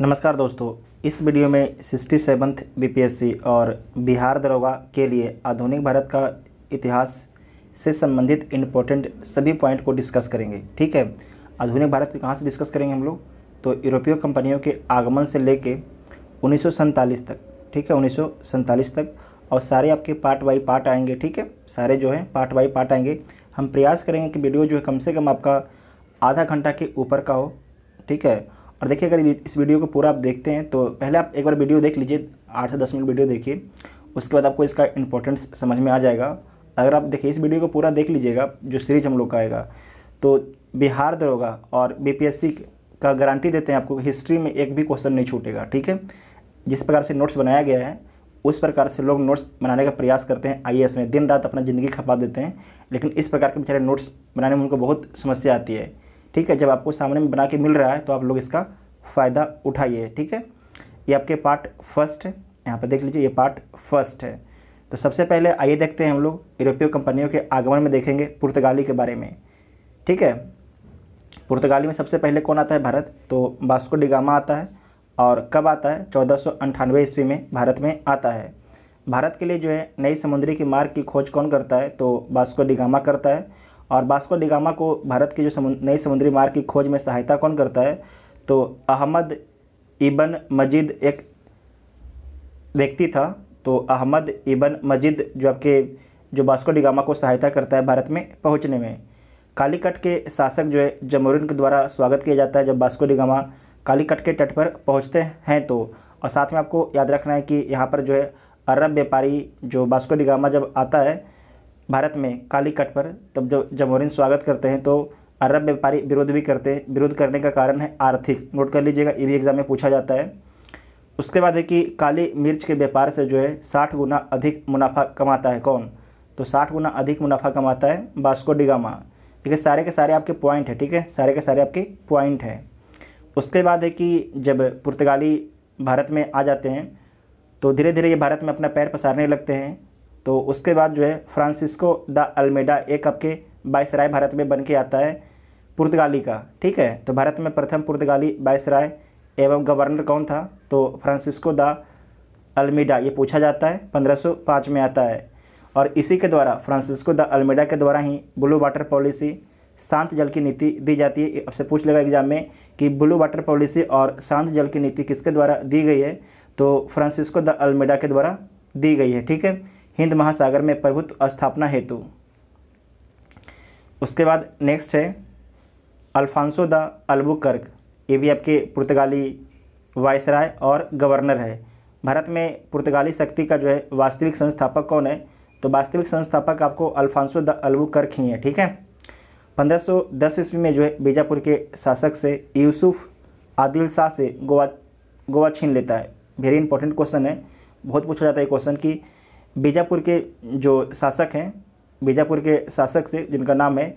नमस्कार दोस्तों इस वीडियो में सिक्सटी सेवन्थ बी और बिहार दरोगा के लिए आधुनिक भारत का इतिहास से संबंधित इम्पोर्टेंट सभी पॉइंट को डिस्कस करेंगे ठीक है आधुनिक भारत के कहाँ से डिस्कस करेंगे हम लोग तो यूरोपीय कंपनियों के आगमन से लेके उन्नीस तक ठीक है उन्नीस तक और सारे आपके पार्ट बाई पार्ट आएंगे ठीक है सारे जो हैं पार्ट बाई पार्ट आएंगे हम प्रयास करेंगे कि वीडियो जो है कम से कम आपका आधा घंटा के ऊपर का हो ठीक है और देखिए अगर इस वीडियो को पूरा आप देखते हैं तो पहले आप एक बार वीडियो देख लीजिए आठ से दस मिनट वीडियो देखिए उसके बाद आपको इसका इंपॉर्टेंस समझ में आ जाएगा अगर आप देखिए इस वीडियो को पूरा देख लीजिएगा जो सीरीज हम लोग का आएगा तो बिहार दरोगा और बीपीएससी का गारंटी देते हैं आपको हिस्ट्री में एक भी क्वेश्चन नहीं छूटेगा ठीक है जिस प्रकार से नोट्स बनाया गया है उस प्रकार से लोग नोट्स बनाने का प्रयास करते हैं आई में दिन रात अपना ज़िंदगी खपा देते हैं लेकिन इस प्रकार के बेचारे नोट्स बनाने में उनको बहुत समस्या आती है ठीक है जब आपको सामने में बना के मिल रहा है तो आप लोग इसका फ़ायदा उठाइए ठीक है ये आपके पार्ट फर्स्ट है यहाँ पर देख लीजिए ये पार्ट फर्स्ट है तो सबसे पहले आइए देखते हैं हम लोग यूरोपीय कंपनियों के आगमन में देखेंगे पुर्तगाली के बारे में ठीक है पुर्तगाली में सबसे पहले कौन आता है भारत तो बास्को डिगामा आता है और कब आता है चौदह ईस्वी में भारत में आता है भारत के लिए जो है नई समुद्री के मार्ग की खोज कौन करता है तो बास्को डिगामा करता है और बास्को डिगामा को भारत के जो समुन, नई समुद्री मार्ग की खोज में सहायता कौन करता है तो अहमद इबन मजिद एक व्यक्ति था तो अहमद इबन मजिद जो आपके जो बास्को डिगामा को सहायता करता है भारत में पहुंचने में कालीकट के शासक जो है जमोरिन के द्वारा स्वागत किया जाता है जब बास्को डिगामा कालीकट के तट पर पहुँचते हैं तो और साथ में आपको याद रखना है कि यहाँ पर जो है अरब व्यापारी जो बास्को डिगामा जब आता है भारत में काली कट पर तब जब जमोरिन स्वागत करते हैं तो अरब व्यापारी विरोध भी करते हैं विरोध करने का कारण है आर्थिक नोट कर लीजिएगा ये भी एग्ज़ाम में पूछा जाता है उसके बाद है कि काली मिर्च के व्यापार से जो है साठ गुना अधिक मुनाफा कमाता है कौन तो साठ गुना अधिक मुनाफा कमाता है बास्को डिगामा ठीक है सारे के सारे आपके पॉइंट हैं ठीक है सारे के सारे आपके पॉइंट हैं उसके बाद है कि जब पुर्तगाली भारत में आ जाते हैं तो धीरे धीरे ये भारत में अपना पैर पसारने लगते हैं तो उसके बाद जो है फ्रांसिस्को द अल्मेडा एक आपके बायसराय भारत में बन के आता है पुर्तगाली का ठीक है तो भारत में प्रथम पुर्तगाली बायसराय एवं गवर्नर कौन था तो फ्रांसिस्को द अल्मेडा ये पूछा जाता है 1505 में आता है और इसी के द्वारा फ्रांसिस्को द अल्मेडा के द्वारा ही ब्लू वाटर पॉलिसी शांत जल की नीति दी जाती है आपसे पूछ लेगा एग्जाम में कि ब्लू वाटर पॉलिसी और शांत जल की नीति किसके द्वारा दी गई है तो फ्रांसिस्को द अल्मेडा के द्वारा दी गई है ठीक है हिंद महासागर में प्रभुत्व स्थापना हेतु उसके बाद नेक्स्ट है अल्फांसो द अल्बुकर्क ये भी आपके पुर्तगाली वायसराय और गवर्नर है भारत में पुर्तगाली शक्ति का जो है वास्तविक संस्थापक कौन है तो वास्तविक संस्थापक आपको अल्फांसो द अल्बुकर्क ही है ठीक है 1510 ईस्वी में जो है बीजापुर के शासक से यूसुफ आदिल शाह से गोवा गोवा छीन लेता है वेरी इंपॉर्टेंट क्वेश्चन है बहुत पूछा जाता है क्वेश्चन कि बीजापुर के जो शासक हैं बीजापुर के शासक से जिनका नाम है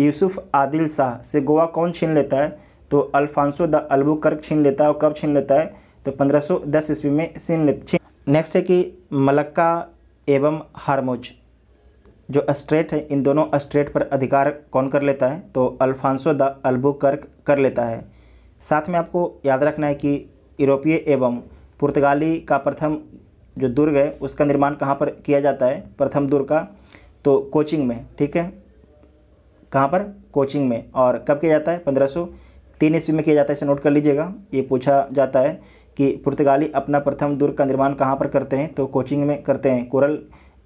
यूसुफ आदिल शाह से गोवा कौन छीन लेता है तो अल्फांसो द अल्बुकर्क छीन लेता है और कब छीन लेता है तो 1510 ईस्वी में छीन ले छीन नेक्स्ट है कि मलक्का एवं हारमोज जो स्ट्रेट है इन दोनों स्ट्रेट पर अधिकार कौन कर लेता है तो अल्फांसो द अल्बुकर्क कर लेता है साथ में आपको याद रखना है कि यूरोपीय एवं पुर्तगाली का प्रथम जो दुर्ग है उसका निर्माण कहाँ पर किया जाता है प्रथम दुर्ग का तो कोचिंग में ठीक है कहाँ पर कोचिंग में और कब किया जाता है पंद्रह सौ तीन ईस्वी में किया जाता है इसे नोट कर लीजिएगा ये पूछा जाता है कि पुर्तगाली अपना प्रथम दुर्ग का निर्माण कहाँ पर करते हैं तो कोचिंग में करते हैं कोरल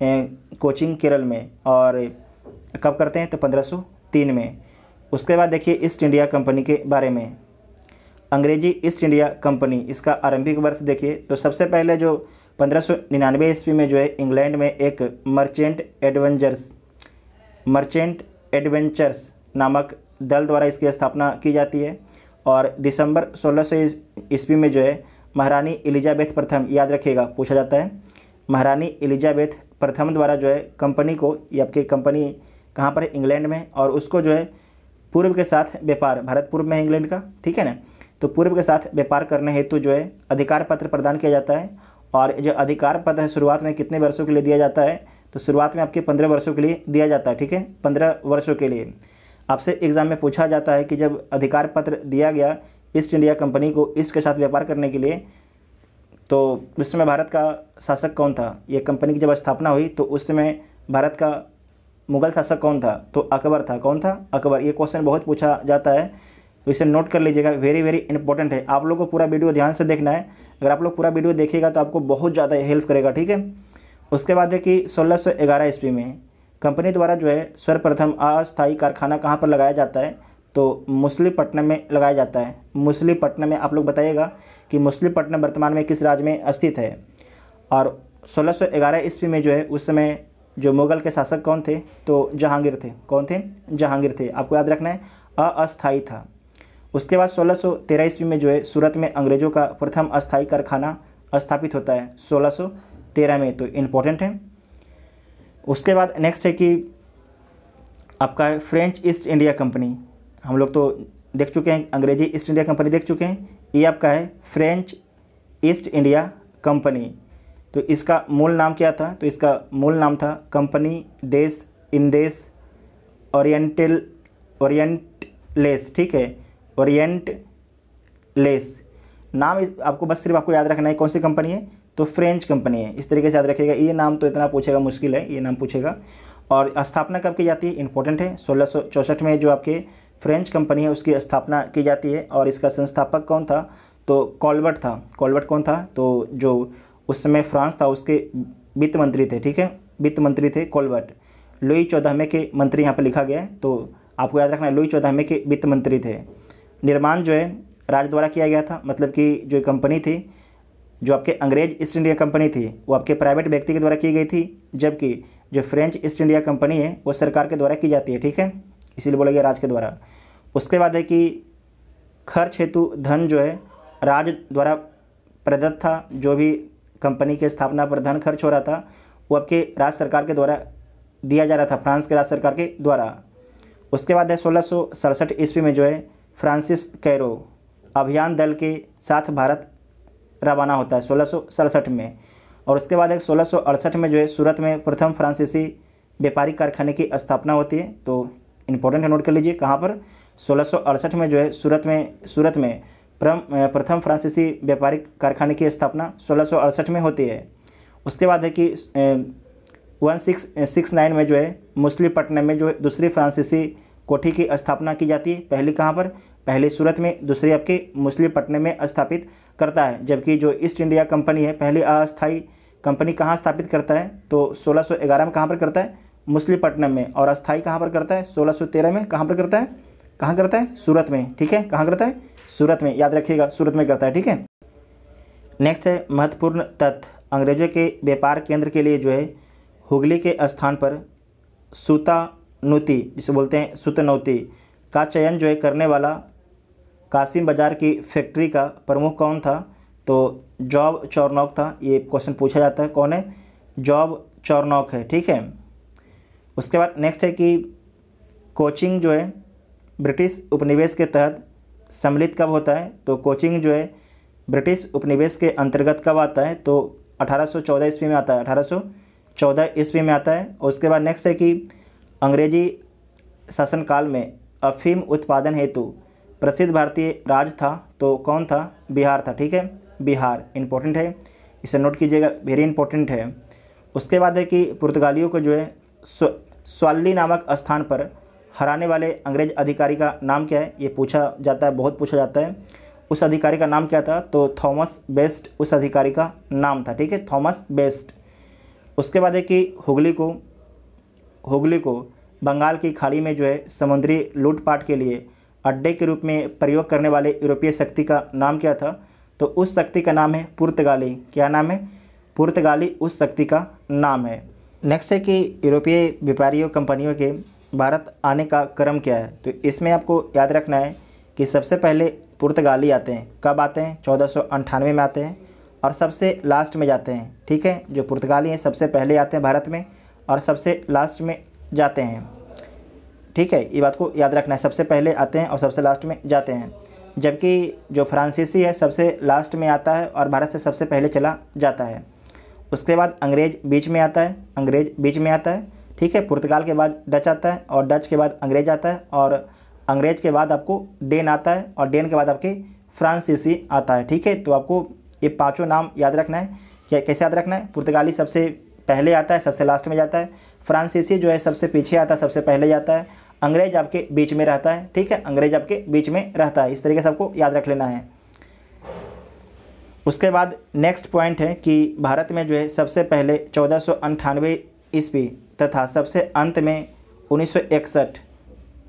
ए, कोचिंग केरल में और कब करते हैं तो पंद्रह सौ तीन में उसके बाद देखिए ईस्ट इंडिया कंपनी के बारे में अंग्रेजी ईस्ट इंडिया कंपनी इसका आरंभिक वर्ष देखिए तो सबसे पहले जो पंद्रह ईस्वी में जो है इंग्लैंड में एक मर्चेंट एडवेंचर्स मर्चेंट एडवेंचर्स नामक दल द्वारा इसकी स्थापना की जाती है और दिसंबर सोलह सौ ईस्वी में जो है महारानी एलिजाबेथ प्रथम याद रखिएगा पूछा जाता है महारानी एलिजाबेथ प्रथम द्वारा जो है कंपनी को या आपकी कंपनी कहाँ पर है इंग्लैंड में और उसको जो है पूर्व के साथ व्यापार भारत पूर्व में है इंग्लैंड का ठीक है ना तो पूर्व के साथ व्यापार करने हेतु जो है अधिकार पत्र प्रदान किया जाता है और जो अधिकार पद है शुरुआत में कितने वर्षों के लिए दिया जाता है तो शुरुआत में आपके पंद्रह वर्षों के लिए दिया जाता है ठीक है पंद्रह वर्षों के लिए आपसे एग्ज़ाम में पूछा जाता है कि जब अधिकार पत्र दिया गया ईस्ट इंडिया कंपनी को इसके साथ व्यापार करने के लिए तो उस समय भारत का शासक कौन था ये कंपनी की जब स्थापना हुई तो उस समय भारत का मुगल शासक कौन था तो अकबर था कौन था अकबर ये क्वेश्चन बहुत पूछा जाता है तो इसे नोट कर लीजिएगा वेरी वेरी इंपॉर्टेंट है आप लोग को पूरा वीडियो ध्यान से देखना है अगर आप लोग पूरा वीडियो देखिएगा तो आपको बहुत ज़्यादा हेल्प करेगा ठीक है उसके बाद है कि सोलह सौ ग्यारह ईस्वी में कंपनी द्वारा जो है सर्वप्रथम अस्थायी कारखाना कहाँ पर लगाया जाता है तो मुस्लिपट्टनम में लगाया जाता है मुस्लिपट्टनम में आप लोग बताइएगा कि मुस्लिपट्टनम वर्तमान में किस राज्य में स्थित है और 1611 ईस्वी में जो है उस समय जो मुग़ल के शासक कौन थे तो जहांगीर थे कौन थे जहांगीर थे आपको याद रखना है अस्थाई था उसके बाद सोलह सौ तेरह ईस्वी में जो है सूरत में अंग्रेज़ों का प्रथम अस्थाई कारखाना स्थापित होता है सोलह सौ तेरह में तो इम्पोर्टेंट है उसके बाद नेक्स्ट है कि आपका है फ्रेंच ईस्ट इंडिया कंपनी हम लोग तो देख चुके हैं अंग्रेजी ईस्ट इंडिया कंपनी देख चुके हैं ये आपका है फ्रेंच ईस्ट इंडिया कंपनी तो इसका मूल नाम क्या था तो इसका मूल नाम था कंपनी देश इंदेश ओरिएंटल ओरिएंटलेस ठीक है ओरिएंट लेस नाम आपको बस सिर्फ आपको याद रखना है कौन सी कंपनी है तो फ्रेंच कंपनी है इस तरीके से याद रखिएगा ये नाम तो इतना पूछेगा मुश्किल है ये नाम पूछेगा और स्थापना कब की जाती है इंपॉर्टेंट है सोलह में जो आपके फ्रेंच कंपनी है उसकी स्थापना की जाती है और इसका संस्थापक कौन था तो कॉलबर्ट था कॉलबर्ट कौन था तो जो उस समय फ्रांस था उसके वित्त मंत्री थे ठीक है वित्त मंत्री थे कॉलबर्ट लुई चौदहवें के मंत्री यहाँ पर लिखा गया है तो आपको याद रखना है लुई चौदहवें के वित्त मंत्री थे निर्माण जो है राज द्वारा किया गया था मतलब कि जो कंपनी थी जो आपके अंग्रेज ईस्ट इंडिया कंपनी थी वो आपके प्राइवेट व्यक्ति के द्वारा की गई थी जबकि जो फ्रेंच ईस्ट इंडिया कंपनी है वो सरकार के द्वारा की जाती है ठीक है इसीलिए बोला गया राज के द्वारा उसके बाद है कि खर्च हेतु धन जो है राज द्वारा प्रदत्त था जो भी कंपनी के स्थापना पर धन खर्च हो रहा था वो आपके राज्य सरकार के द्वारा दिया जा रहा था फ्रांस के राज्य सरकार के द्वारा उसके बाद है सोलह ईस्वी में जो है फ्रांसिस कैरो अभियान दल के साथ भारत रवाना होता है सोलह में और उसके बाद एक सोलह में जो है सूरत में प्रथम फ्रांसीसी व्यापारिक कारखाने की स्थापना होती है तो इम्पोर्टेंट है नोट कर लीजिए कहाँ पर सोलह में जो है सूरत में सूरत में प्रम प्रथम फ्रांसीसी व्यापारिक कारखाने की स्थापना सोलह में होती है उसके बाद है कि वन सिक्स सिक्स नाइन में जो है मुस्लिपट्टनम में जो है दूसरी फ्रांसीसी कोठी की स्थापना की जाती है पहले कहाँ पर पहले सूरत में दूसरी आपके पटने में स्थापित करता है जबकि जो ईस्ट इंडिया कंपनी है पहले अस्थाई कंपनी कहाँ स्थापित करता है तो 1611 में कहाँ पर करता है पटनम में और अस्थाई कहाँ पर करता है 1613 में कहाँ पर करता है कहाँ करता है सूरत में ठीक है कहाँ करता है सूरत में याद रखिएगा सूरत में करता है ठीक है नेक्स्ट है महत्वपूर्ण तथ्य अंग्रेजों के व्यापार केंद्र के लिए जो है हुगली के स्थान पर सूता नौती जिसे बोलते हैं सुतनौती का चयन जो है करने वाला कासिम बाज़ार की फैक्ट्री का प्रमुख कौन था तो जॉब चौरनौक था ये क्वेश्चन पूछा जाता है कौन है जॉब चौरनौक है ठीक है उसके बाद नेक्स्ट है कि कोचिंग जो है ब्रिटिश उपनिवेश के तहत सम्मिलित कब होता है तो कोचिंग जो है ब्रिटिश उपनिवेश के अंतर्गत कब आता है तो 1814 ईस्वी में आता है 1814 ईस्वी में आता है उसके बाद नेक्स्ट है कि अंग्रेजी शासनकाल में अफीम उत्पादन हेतु प्रसिद्ध भारतीय राज था तो कौन था बिहार था ठीक है बिहार इम्पोर्टेंट है इसे नोट कीजिएगा वेरी इंपॉर्टेंट है उसके बाद है कि पुर्तगालियों को जो है स्वाली नामक स्थान पर हराने वाले अंग्रेज अधिकारी का नाम क्या है ये पूछा जाता है बहुत पूछा जाता है उस अधिकारी का नाम क्या था तो थॉमस बेस्ट उस अधिकारी का नाम था ठीक है थॉमस बेस्ट उसके बाद है कि हुगली को होगली को बंगाल की खाड़ी में जो है समुद्री लूटपाट के लिए अड्डे के रूप में प्रयोग करने वाले यूरोपीय शक्ति का नाम क्या था तो उस शक्ति का नाम है पुर्तगाली क्या नाम है पुर्तगाली उस शक्ति का नाम है नेक्स्ट है कि यूरोपीय व्यापारियों कंपनियों के भारत आने का क्रम क्या है तो इसमें आपको याद रखना है कि सबसे पहले पुर्तगाली आते हैं कब आते हैं चौदह में आते हैं और सबसे लास्ट में जाते हैं ठीक है जो पुर्तगाली हैं सबसे पहले आते हैं भारत में और सबसे लास्ट में जाते हैं ठीक है ये बात को याद रखना है सबसे पहले आते हैं और सबसे लास्ट में जाते हैं जबकि जो फ्रांसीसी है सबसे लास्ट में आता है और भारत से सबसे पहले चला जाता है उसके बाद अंग्रेज बीच में आता है अंग्रेज बीच में आता है ठीक है पुर्तगाल के बाद डच आता है और डच के बाद अंग्रेज आता है और अंग्रेज के बाद आपको डेन आता है और डेन के बाद आपके फ्रांसीसी आता है ठीक है तो आपको ये पाँचों नाम याद रखना है क्या कैसे याद रखना है पुर्तगाली सबसे पहले आता है सबसे लास्ट में जाता है फ्रांसीसी जो है सबसे पीछे आता है सबसे पहले जाता है अंग्रेज आपके बीच में रहता है ठीक है अंग्रेज आपके बीच में रहता है इस तरीके से आपको याद रख लेना है उसके बाद नेक्स्ट पॉइंट है कि भारत में जो है सबसे पहले चौदह सौ अंठानवे ईस्वी तथा सबसे अंत में उन्नीस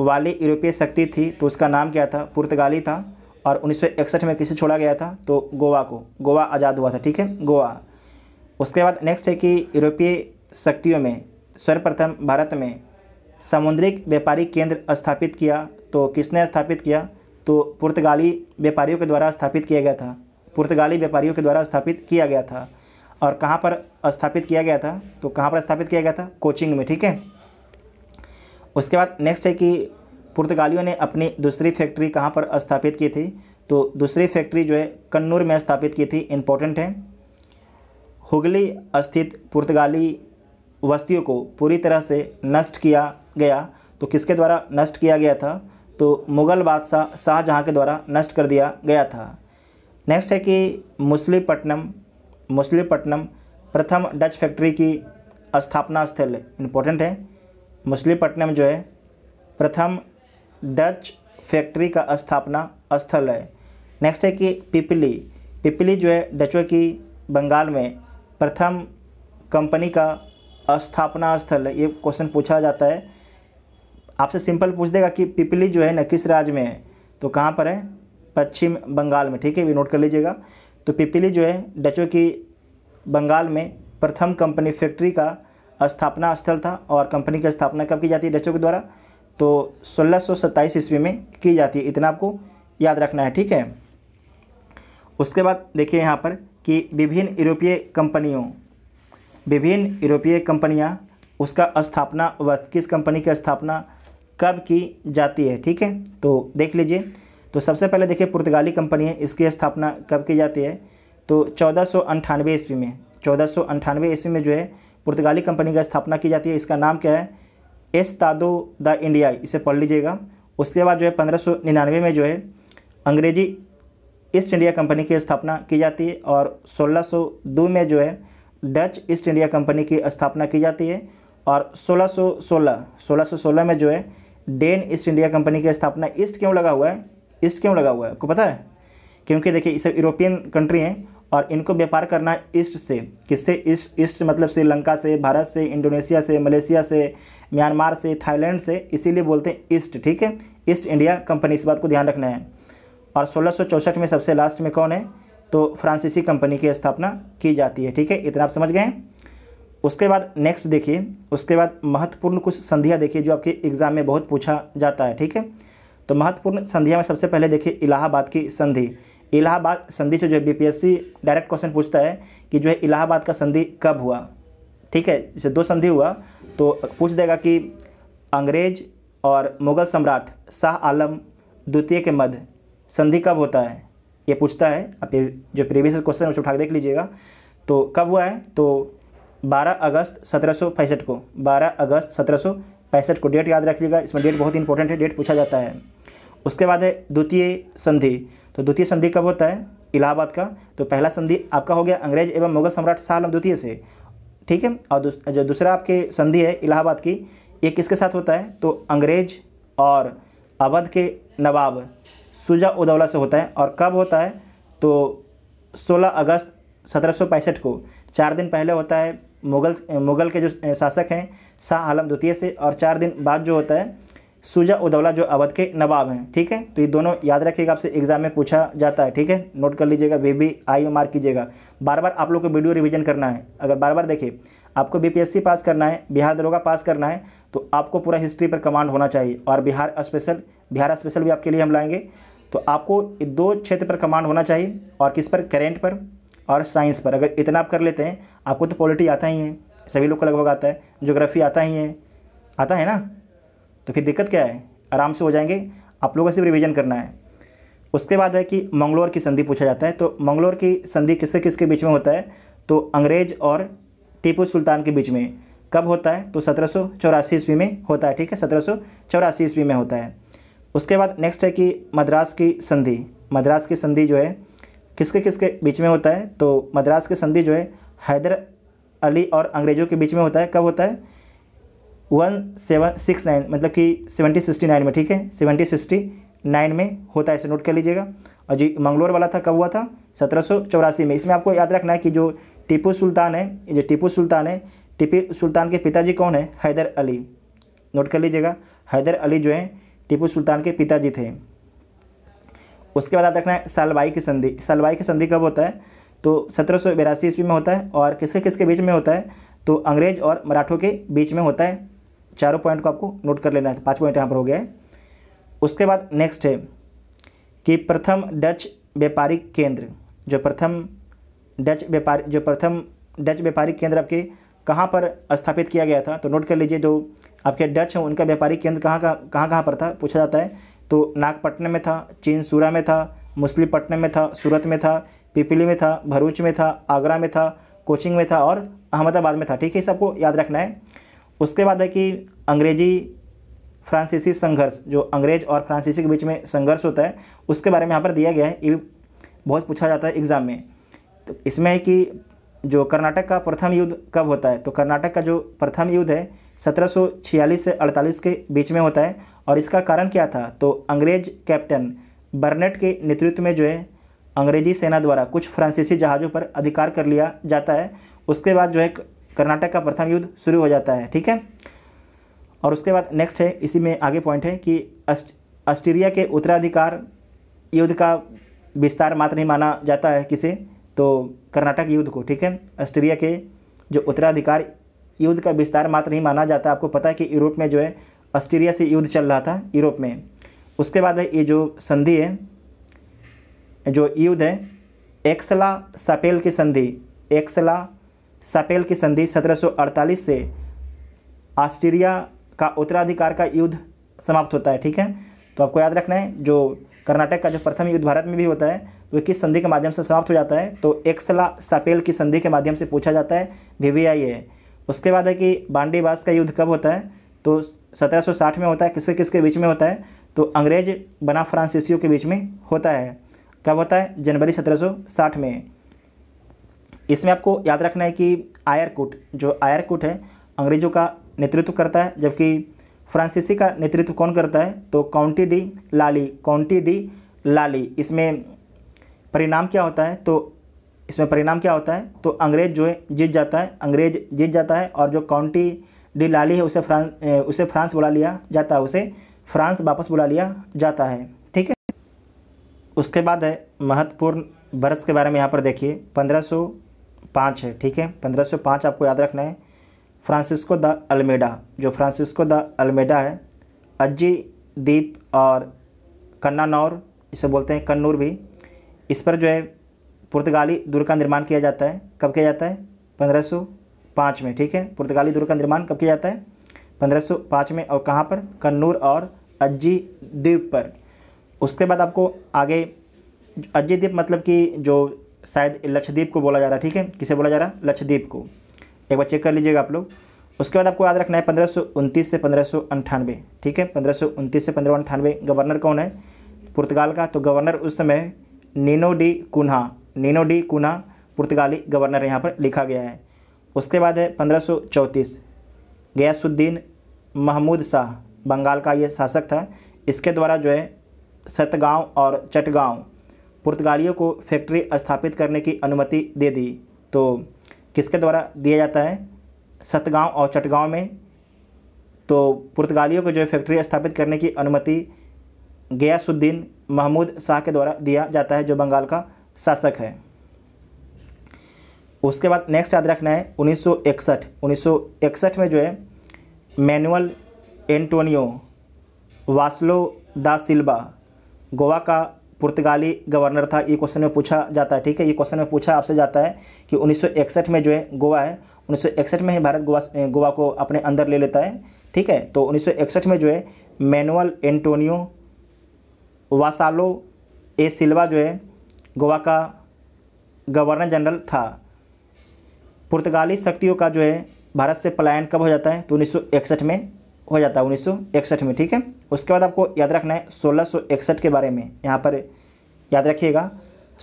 वाली यूरोपीय शक्ति थी तो उसका नाम क्या था पुर्तगाली था और उन्नीस में किसे छोड़ा गया था तो गोवा को गोवा आज़ाद हुआ था ठीक है गोवा उसके बाद नेक्स्ट है कि यूरोपीय शक्तियों में सर्वप्रथम भारत में समुद्रिक व्यापारी केंद्र स्थापित किया तो किसने स्थापित किया तो पुर्तगाली व्यापारियों के द्वारा स्थापित किया गया था पुर्तगाली व्यापारियों के द्वारा स्थापित किया गया था और कहाँ पर स्थापित किया गया था तो कहाँ पर स्थापित किया गया था कोचिंग में ठीक है उसके बाद नेक्स्ट है कि पुर्तगालियों ने अपनी दूसरी फैक्ट्री कहाँ पर स्थापित की थी तो दूसरी फैक्ट्री जो है कन्नूर में स्थापित की थी इम्पोर्टेंट है हुगली स्थित पुर्तगाली बस्तियों को पूरी तरह से नष्ट किया गया तो किसके द्वारा नष्ट किया गया था तो मुग़ल बादशाह शाहजहाँ के द्वारा नष्ट कर दिया गया था नेक्स्ट है कि मुस्लिपट्टनम मुस्लिपट्टनम प्रथम डच फैक्ट्री की स्थापना स्थल इम्पोर्टेंट है मुस्लिपट्टनम जो है प्रथम डच फैक्ट्री का स्थापना स्थल है नेक्स्ट है कि पिपली पिपली जो है डचों की बंगाल में प्रथम कंपनी का स्थापना स्थल ये क्वेश्चन पूछा जाता है आपसे सिंपल पूछ देगा कि पिपली जो है ना किस राज्य में है तो कहाँ पर है पश्चिम बंगाल में ठीक है ये नोट कर लीजिएगा तो पिपली जो है डचों की बंगाल में प्रथम कंपनी फैक्ट्री का स्थापना स्थल था और कंपनी की स्थापना कब की जाती है डचों के द्वारा तो सोलह सौ ईस्वी में की जाती है इतना आपको याद रखना है ठीक है उसके बाद देखिए यहाँ पर कि विभिन्न यूरोपीय कंपनियों विभिन्न यूरोपीय कंपनियां उसका स्थापना व किस कंपनी की स्थापना कब की जाती है ठीक है तो देख लीजिए तो सबसे पहले देखिए पुर्तगाली कंपनी है इसकी स्थापना कब की जाती है तो चौदह सौ अंठानवे ईस्वी में चौदह सौ अंठानवे ईस्वी में जो है पुर्तगाली कंपनी का स्थापना की जाती है इसका नाम क्या है एस तादो द इंडिया इसे पढ़ लीजिएगा उसके बाद जो है पंद्रह सौ निन्यानवे में जो है अंग्रेजी ईस्ट इंडिया कंपनी की स्थापना की जाती है और 1602 में जो है डच ईस्ट इंडिया कंपनी की स्थापना की जाती है और 1616 1616 में जो है डेन ईस्ट इंडिया कंपनी की स्थापना ईस्ट क्यों लगा हुआ है ईस्ट क्यों लगा हुआ है आपको पता है क्योंकि देखिए ये सब यूरोपियन कंट्री हैं और इनको व्यापार करना है ईस्ट से किससे ईस्ट ईस्ट मतलब श्रीलंका से भारत से इंडोनेशिया से मलेशिया से म्यांमार से थाईलैंड से इसीलिए बोलते हैं ईस्ट ठीक है ईस्ट इंडिया कंपनी इस बात को ध्यान रखना है और सोलह में सबसे लास्ट में कौन है तो फ्रांसीसी कंपनी की स्थापना की जाती है ठीक है इतना आप समझ गए उसके बाद नेक्स्ट देखिए उसके बाद महत्वपूर्ण कुछ संधियाँ देखिए जो आपके एग्ज़ाम में बहुत पूछा जाता है ठीक है तो महत्वपूर्ण संधिया में सबसे पहले देखिए इलाहाबाद की संधि इलाहाबाद संधि से जो है बीपीएससी डायरेक्ट क्वेश्चन पूछता है कि जो है इलाहाबाद का संधि कब हुआ ठीक है जैसे दो संधि हुआ तो पूछ देगा कि अंग्रेज और मुग़ल सम्राट शाह आलम द्वितीय के मध्य संधि कब होता है ये पूछता है आप जो प्रीवियस क्वेश्चन है उसको उठा देख लीजिएगा तो कब हुआ है तो 12 अगस्त सत्रह को 12 अगस्त सत्रह को डेट याद रखिएगा इसमें डेट बहुत इंपॉर्टेंट है डेट पूछा जाता है उसके बाद है द्वितीय संधि तो द्वितीय संधि कब होता है इलाहाबाद का तो पहला संधि आपका हो गया अंग्रेज एवं मुगल सम्राट शाहम द्वितीय से ठीक है और जो दूसरा आपके संधि है इलाहाबाद की ये किसके साथ होता है तो अंग्रेज और अवध के नवाब सुजा उदौला से होता है और कब होता है तो 16 अगस्त सत्रह को चार दिन पहले होता है मुगल मुगल के जो शासक हैं शाह आलम द्वितीय से और चार दिन बाद जो होता है सुजा उदौला जो अवध के नवाब हैं ठीक है तो ये दोनों याद रखिएगा आपसे एग्जाम में पूछा जाता है ठीक है नोट कर लीजिएगा वे भी आई में मार्क कीजिएगा बार बार आप लोग को वीडियो रिवीजन करना है अगर बार बार देखिए आपको बीपीएससी पास करना है बिहार दरोगा पास करना है तो आपको पूरा हिस्ट्री पर कमांड होना चाहिए और बिहार स्पेशल बिहार स्पेशल भी आपके लिए हम लाएंगे तो आपको दो क्षेत्र पर कमांड होना चाहिए और किस पर करेंट पर और साइंस पर अगर इतना आप कर लेते हैं आपको तो पॉलिटी आता ही है सभी लोग को लगभग आता है जोग्राफ़ी आता ही है आता है ना तो फिर दिक्कत क्या है आराम से हो जाएंगे आप लोगों से रिविज़न करना है उसके बाद है कि मंगलोर की संधि पूछा जाता है तो मंगलोर की संधि किससे किसके बीच में होता है तो अंग्रेज़ और टीपू सुल्तान के बीच में कब होता है तो सत्रह ईस्वी में होता है ठीक है सत्रह ईस्वी में होता है उसके बाद नेक्स्ट है कि मद्रास की संधि मद्रास की संधि जो है किसके किसके बीच में होता है तो मद्रास की संधि जो है हैदर अली और अंग्रेज़ों के बीच में होता है कब होता है वन सेवन सिक्स नाइन मतलब कि सेवेंटी सिक्सटी नाइन में ठीक है सेवेंटी सिक्सटी नाइन में होता है इसे नोट कर लीजिएगा और जी मंगलोर वाला था कब हुआ था सत्रह सौ चौरासी में इसमें आपको याद रखना है कि जो टीपू सुल्तान है जो टीपू सुल्तान है टीपू सुल्तान के पिताजी कौन है हैदर अली नोट कर लीजिएगा हैदर अली जो है टीपू सुल्तान के पिताजी थे उसके बाद आप रखना है सालवाई की संधि सालवाई की संधि कब होता है तो सत्रह सौ बिरासी ईस्वी में होता है और किसके किसके बीच में होता है तो अंग्रेज और मराठों के बीच में होता है चारों पॉइंट को आपको नोट कर लेना है पाँच पॉइंट यहाँ पर हो गया है उसके बाद नेक्स्ट है कि प्रथम डच व्यापारिक केंद्र जो प्रथम डच व्यापारी जो प्रथम डच व्यापारिक केंद्र आपके कहाँ पर स्थापित किया गया था तो नोट कर लीजिए जो आपके डच हैं उनका व्यापारिक केंद्र कहाँ कहाँ कहाँ कहाँ पर था पूछा जाता है तो नागपट्टनम में था सूरा में था मुस्लिमपट्टनम में था सूरत में था पिपली में था भरूच में था आगरा में था कोचिंग में था और अहमदाबाद में था ठीक है सबको याद रखना है उसके बाद है कि अंग्रेजी फ्रांसीसी संघर्ष जो अंग्रेज और फ्रांसीसी के बीच में संघर्ष होता है उसके बारे में यहाँ पर दिया गया है ये भी बहुत पूछा जाता है एग्ज़ाम में तो इसमें है कि जो कर्नाटक का प्रथम युद्ध कब होता है तो कर्नाटक का जो प्रथम युद्ध है 1746 से 48 के बीच में होता है और इसका कारण क्या था तो अंग्रेज कैप्टन बर्नेट के नेतृत्व में जो है अंग्रेजी सेना द्वारा कुछ फ्रांसीसी जहाज़ों पर अधिकार कर लिया जाता है उसके बाद जो है कर्नाटक का प्रथम युद्ध शुरू हो जाता है ठीक है और उसके बाद नेक्स्ट है इसी में आगे पॉइंट है कि ऑस्ट्रेलिया के उत्तराधिकार युद्ध का विस्तार मात्र नहीं माना जाता है किसे तो कर्नाटक युद्ध को ठीक है ऑस्ट्रिया के जो उत्तराधिकार युद्ध का विस्तार मात्र नहीं माना जाता आपको पता है कि यूरोप में जो है ऑस्ट्रिया से युद्ध चल रहा था यूरोप में उसके बाद ये जो संधि है जो युद्ध है एक्सला सापेल की संधि एक्सला सापेल की संधि 1748 से ऑस्ट्रिया का उत्तराधिकार का युद्ध समाप्त होता है ठीक है तो आपको याद रखना है जो कर्नाटक का जो प्रथम युद्ध भारत में भी होता है वो किस संधि के माध्यम से समाप्त हो जाता है तो एक्सला सापेल की संधि के माध्यम से पूछा जाता है वी वी आई ए उसके बाद है कि बांडीबास का युद्ध कब होता है तो 1760 में होता है किसके किसके बीच में होता है तो अंग्रेज बना फ्रांसीसियों के बीच में होता है कब होता है जनवरी 1760 में इसमें आपको याद रखना है कि आयरकूट जो आयरकूट है अंग्रेज़ों का नेतृत्व करता है जबकि फ्रांसीसी का नेतृत्व कौन करता है तो Comte de Lally Comte de Lally इसमें परिणाम क्या होता है तो इसमें परिणाम क्या होता है तो अंग्रेज जो है जीत जाता है अंग्रेज जीत जाता है और जो काउंटी डी लाली है उसे फ्रांस उसे फ्रांस बुला लिया जाता है उसे फ्रांस वापस बुला लिया जाता है ठीक है उसके बाद है महत्वपूर्ण वर्ष के बारे में यहाँ पर देखिए पंद्रह सौ पाँच है ठीक है पंद्रह सौ पाँच आपको याद रखना है फ्रांसिस्को द अल्मेडा जो फ्रांसिस्को द अल्मेडा है अज्जी दीप और कन्नानौर इसे बोलते हैं कन्नूर भी इस पर जो है पुर्तगाली दुर्ग का निर्माण किया जाता है कब किया जाता है पंद्रह में ठीक है पुर्तगाली दुर्ग का निर्माण कब किया जाता है पंद्रह में और कहाँ पर कन्नूर और अज्जी द्वीप पर उसके बाद आपको आगे अज्जी द्वीप मतलब कि जो शायद लक्षद्वीप को बोला जा रहा है ठीक है किसे बोला जा रहा है लक्षद्वीप को एक बार चेक कर लीजिएगा आप लोग उसके बाद आपको याद रखना है पंद्रह से पंद्रह ठीक है पंद्रह से पंद्रह गवर्नर कौन है पुर्तगाल का तो गवर्नर उस समय Nuno da Cunha Nuno da Cunha पुर्तगाली गवर्नर यहाँ पर लिखा गया है उसके बाद है पंद्रह सौ चौंतीस गयासुद्दीन महमूद शाह बंगाल का ये शासक था इसके द्वारा जो है सतगांव और चटगांव पुर्तगालियों को फैक्ट्री स्थापित करने की अनुमति दे दी तो किसके द्वारा दिया जाता है सतगांव और चटगांव में तो पुर्तगालियों को जो है फैक्ट्री स्थापित करने की अनुमति गयासुद्दीन महमूद शाह के द्वारा दिया जाता है जो बंगाल का शासक है उसके बाद नेक्स्ट याद रखना है 1961 1961 में जो है मैनुअल एंटोनियो वास्लो दा सिल्वा गोवा का पुर्तगाली गवर्नर था ये क्वेश्चन में पूछा जाता है ठीक है ये क्वेश्चन में पूछा आपसे जाता है कि 1961 में जो है गोवा है 1961 में ही भारत गोवा गोवा को अपने अंदर ले लेता है ठीक है तो 1961 में जो है मैनुअल एंटोनियो वासालो ए सिल्वा जो है गोवा का गवर्नर जनरल था पुर्तगाली शक्तियों का जो है भारत से पलायन कब हो जाता है तो उन्नीस में हो जाता है उन्नीस में ठीक है उसके बाद आपको याद रखना है सोलह के बारे में यहाँ पर याद रखिएगा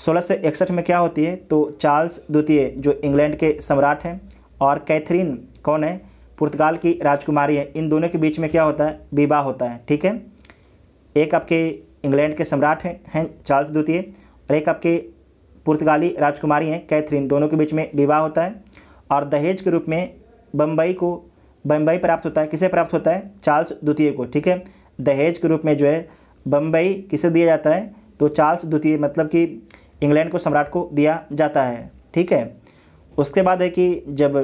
सोलह सौ इकसठ में क्या होती है तो चार्ल्स द्वितीय जो इंग्लैंड के सम्राट हैं और कैथरीन कौन है पुर्तगाल की राजकुमारी है इन दोनों के बीच में क्या होता है विवाह होता है ठीक है एक आपके इंग्लैंड के सम्राट हैं हैं चार्ल्स द्वितीय और एक आपके पुर्तगाली राजकुमारी हैं कैथरीन दोनों के बीच में विवाह होता है और दहेज के रूप में बम्बई को बम्बई प्राप्त होता है किसे प्राप्त होता है चार्ल्स द्वितीय को ठीक है दहेज के रूप में जो है बम्बई किसे दिया जाता है तो चार्ल्स द्वितीय मतलब कि इंग्लैंड को सम्राट को दिया जाता है ठीक है उसके बाद है कि जब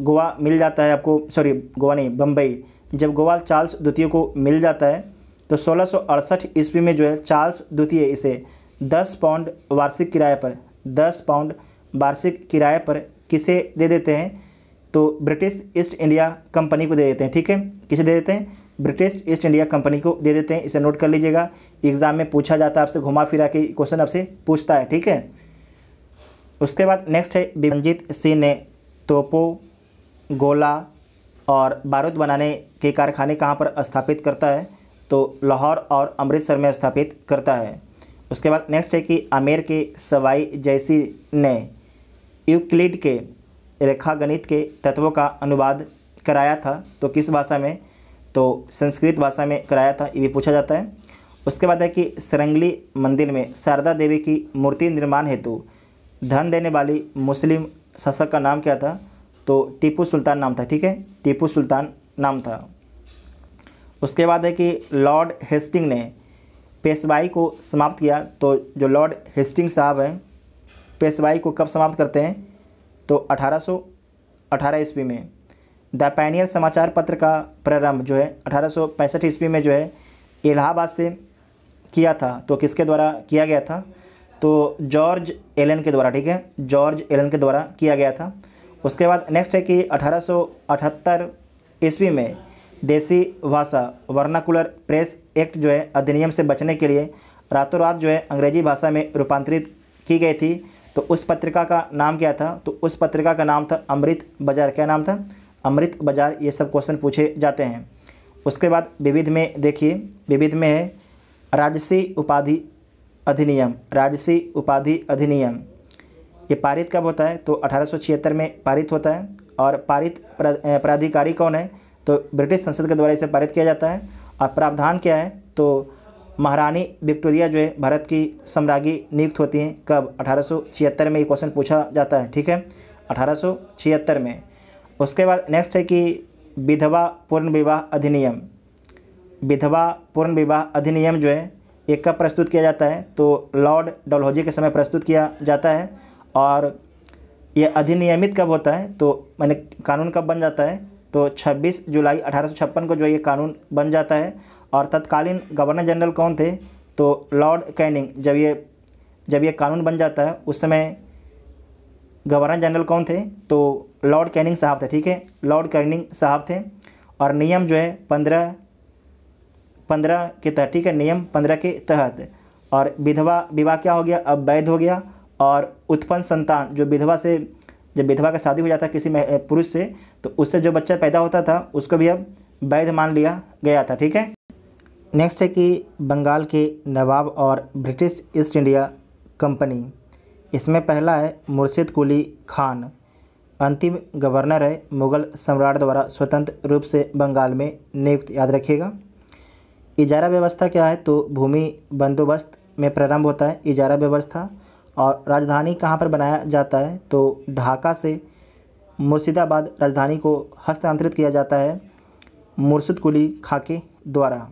गोवा मिल जाता है आपको सॉरी गोवा नहीं बम्बई जब गोवा चार्ल्स द्वितीय को मिल जाता है तो सोलह ईस्वी में जो है चार्ल्स द्वितीय इसे दस पाउंड वार्षिक किराए पर दस पाउंड वार्षिक किराए पर किसे दे देते हैं तो ब्रिटिश ईस्ट इंडिया कंपनी को दे देते हैं ठीक है किसे दे देते हैं ब्रिटिश ईस्ट इंडिया कंपनी को दे देते हैं इसे नोट कर लीजिएगा एग्ज़ाम में पूछा जाता है आपसे घुमा फिरा के क्वेश्चन आपसे पूछता है ठीक है उसके बाद नेक्स्ट है बिमजीत सिंह ने तोपो गोला और बारूद बनाने के कारखाने कहाँ पर स्थापित करता है तो लाहौर और अमृतसर में स्थापित करता है उसके बाद नेक्स्ट है कि आमेर के सवाई जैसी ने यूक्लिड के रेखा गणित के तत्वों का अनुवाद कराया था तो किस भाषा में तो संस्कृत भाषा में कराया था ये भी पूछा जाता है उसके बाद है कि सरंगली मंदिर में शारदा देवी की मूर्ति निर्माण हेतु धन देने वाली मुस्लिम शासक का नाम क्या था तो टीपू सुल्तान नाम था ठीक है टीपू सुल्तान नाम था उसके बाद है कि लॉर्ड हेस्टिंग ने पेशवाई को समाप्त किया तो जो लॉर्ड हेस्टिंग साहब हैं पेशवाई को कब समाप्त करते हैं तो 1818 ईस्वी में द पैनियर समाचार पत्र का प्रारंभ जो है अठारह ईस्वी में जो है इलाहाबाद से किया था तो किसके द्वारा किया गया था तो जॉर्ज एलन के द्वारा ठीक है जॉर्ज एलन के द्वारा किया गया था उसके बाद नेक्स्ट है कि अठारह ईस्वी में देसी भाषा वर्नाकुलर प्रेस एक्ट जो है अधिनियम से बचने के लिए रातों रात जो है अंग्रेजी भाषा में रूपांतरित की गई थी तो उस पत्रिका का नाम क्या था तो उस पत्रिका का नाम था अमृत बाजार क्या नाम था अमृत बाजार ये सब क्वेश्चन पूछे जाते हैं उसके बाद विविध में देखिए विविध में है राजसी उपाधि अधिनियम राजसी उपाधि अधिनियम ये पारित कब होता है तो अठारह में पारित होता है और पारित प्राधिकारी कौन है तो ब्रिटिश संसद के द्वारा इसे पारित किया जाता है और प्रावधान क्या है तो महारानी विक्टोरिया जो है भारत की सम्राज्ञी नियुक्त होती हैं कब अठारह में ये क्वेश्चन पूछा जाता है ठीक है अठारह में उसके बाद नेक्स्ट है कि विधवा पूर्ण विवाह अधिनियम विधवा पूर्ण विवाह अधिनियम जो है एक कब प्रस्तुत किया जाता है तो लॉर्ड डलहौजी के समय प्रस्तुत किया जाता है और यह अधिनियमित कब होता है तो मैंने कानून कब बन जाता है तो 26 जुलाई अठारह को जो ये कानून बन जाता है और तत्कालीन गवर्नर जनरल कौन थे तो लॉर्ड कैनिंग जब ये जब ये कानून बन जाता है उस समय गवर्नर जनरल कौन थे तो लॉर्ड कैनिंग साहब थे ठीक है लॉर्ड कैनिंग साहब थे और नियम जो है पंद्रह पंद्रह के तहत ठीक है नियम पंद्रह के तहत और विधवा विवाह क्या हो गया अब वैध हो गया और उत्पन्न संतान जो विधवा से जब विधवा का शादी हो जाता किसी पुरुष से तो उससे जो बच्चा पैदा होता था उसको भी अब वैध मान लिया गया था ठीक है नेक्स्ट है कि बंगाल के नवाब और ब्रिटिश ईस्ट इंडिया कंपनी इसमें पहला है मुर्शिद कुली खान अंतिम गवर्नर है मुग़ल सम्राट द्वारा स्वतंत्र रूप से बंगाल में नियुक्त याद रखिएगा इजारा व्यवस्था क्या है तो भूमि बंदोबस्त में प्रारंभ होता है इजारा व्यवस्था और राजधानी कहाँ पर बनाया जाता है तो ढाका से मुर्शिदाबाद राजधानी को हस्तांतरित किया जाता है मुर्शिद कुली खां के द्वारा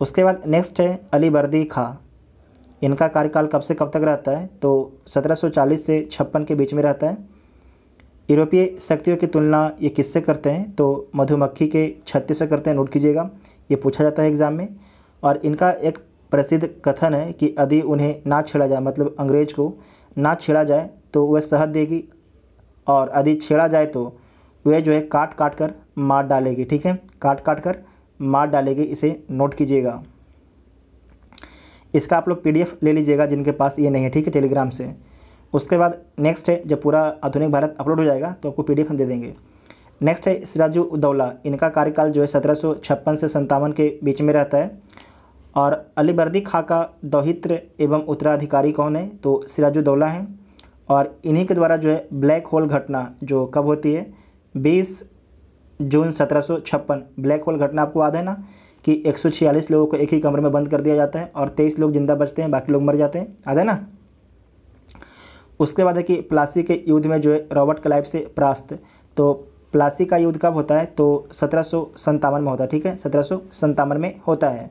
उसके बाद नेक्स्ट है अली बर्दी खा इनका कार्यकाल कब से कब तक रहता है तो 1740 से छप्पन के बीच में रहता है यूरोपीय शक्तियों की तुलना ये किससे करते हैं तो मधुमक्खी के छत्ते से करते हैं नोट कीजिएगा ये पूछा जाता है एग्ज़ाम में और इनका एक प्रसिद्ध कथन है कि यदि उन्हें ना छेड़ा जाए मतलब अंग्रेज को ना छेड़ा जाए तो वह सहद देगी और यदि छेड़ा जाए तो वह जो है काट काट कर मार डालेगी ठीक है काट काट कर मार डालेगी इसे नोट कीजिएगा इसका आप लोग पीडीएफ ले लीजिएगा जिनके पास ये नहीं है ठीक है टेलीग्राम से उसके बाद नेक्स्ट है जब पूरा आधुनिक भारत अपलोड हो जाएगा तो आपको पीडीएफ हम दे देंगे नेक्स्ट है सिराजुद्दौला इनका कार्यकाल जो है सत्रह से संतावन के बीच में रहता है और अलीबर्दी खां का दौहित्र एवं उत्तराधिकारी कौन है तो सिराजुद्दौला हैं और इन्हीं के द्वारा जो है ब्लैक होल घटना जो कब होती है बीस जून सत्रह ब्लैक होल घटना आपको याद है ना कि 146 लोगों को एक ही कमरे में बंद कर दिया जाता है और 23 लोग जिंदा बचते हैं बाकी लोग मर जाते हैं याद है ना उसके बाद है कि प्लासी के युद्ध में जो है रॉबर्ट क्लाइव से परास्त तो प्लासी का युद्ध कब होता है तो सत्रह में होता है ठीक है सत्रह में होता है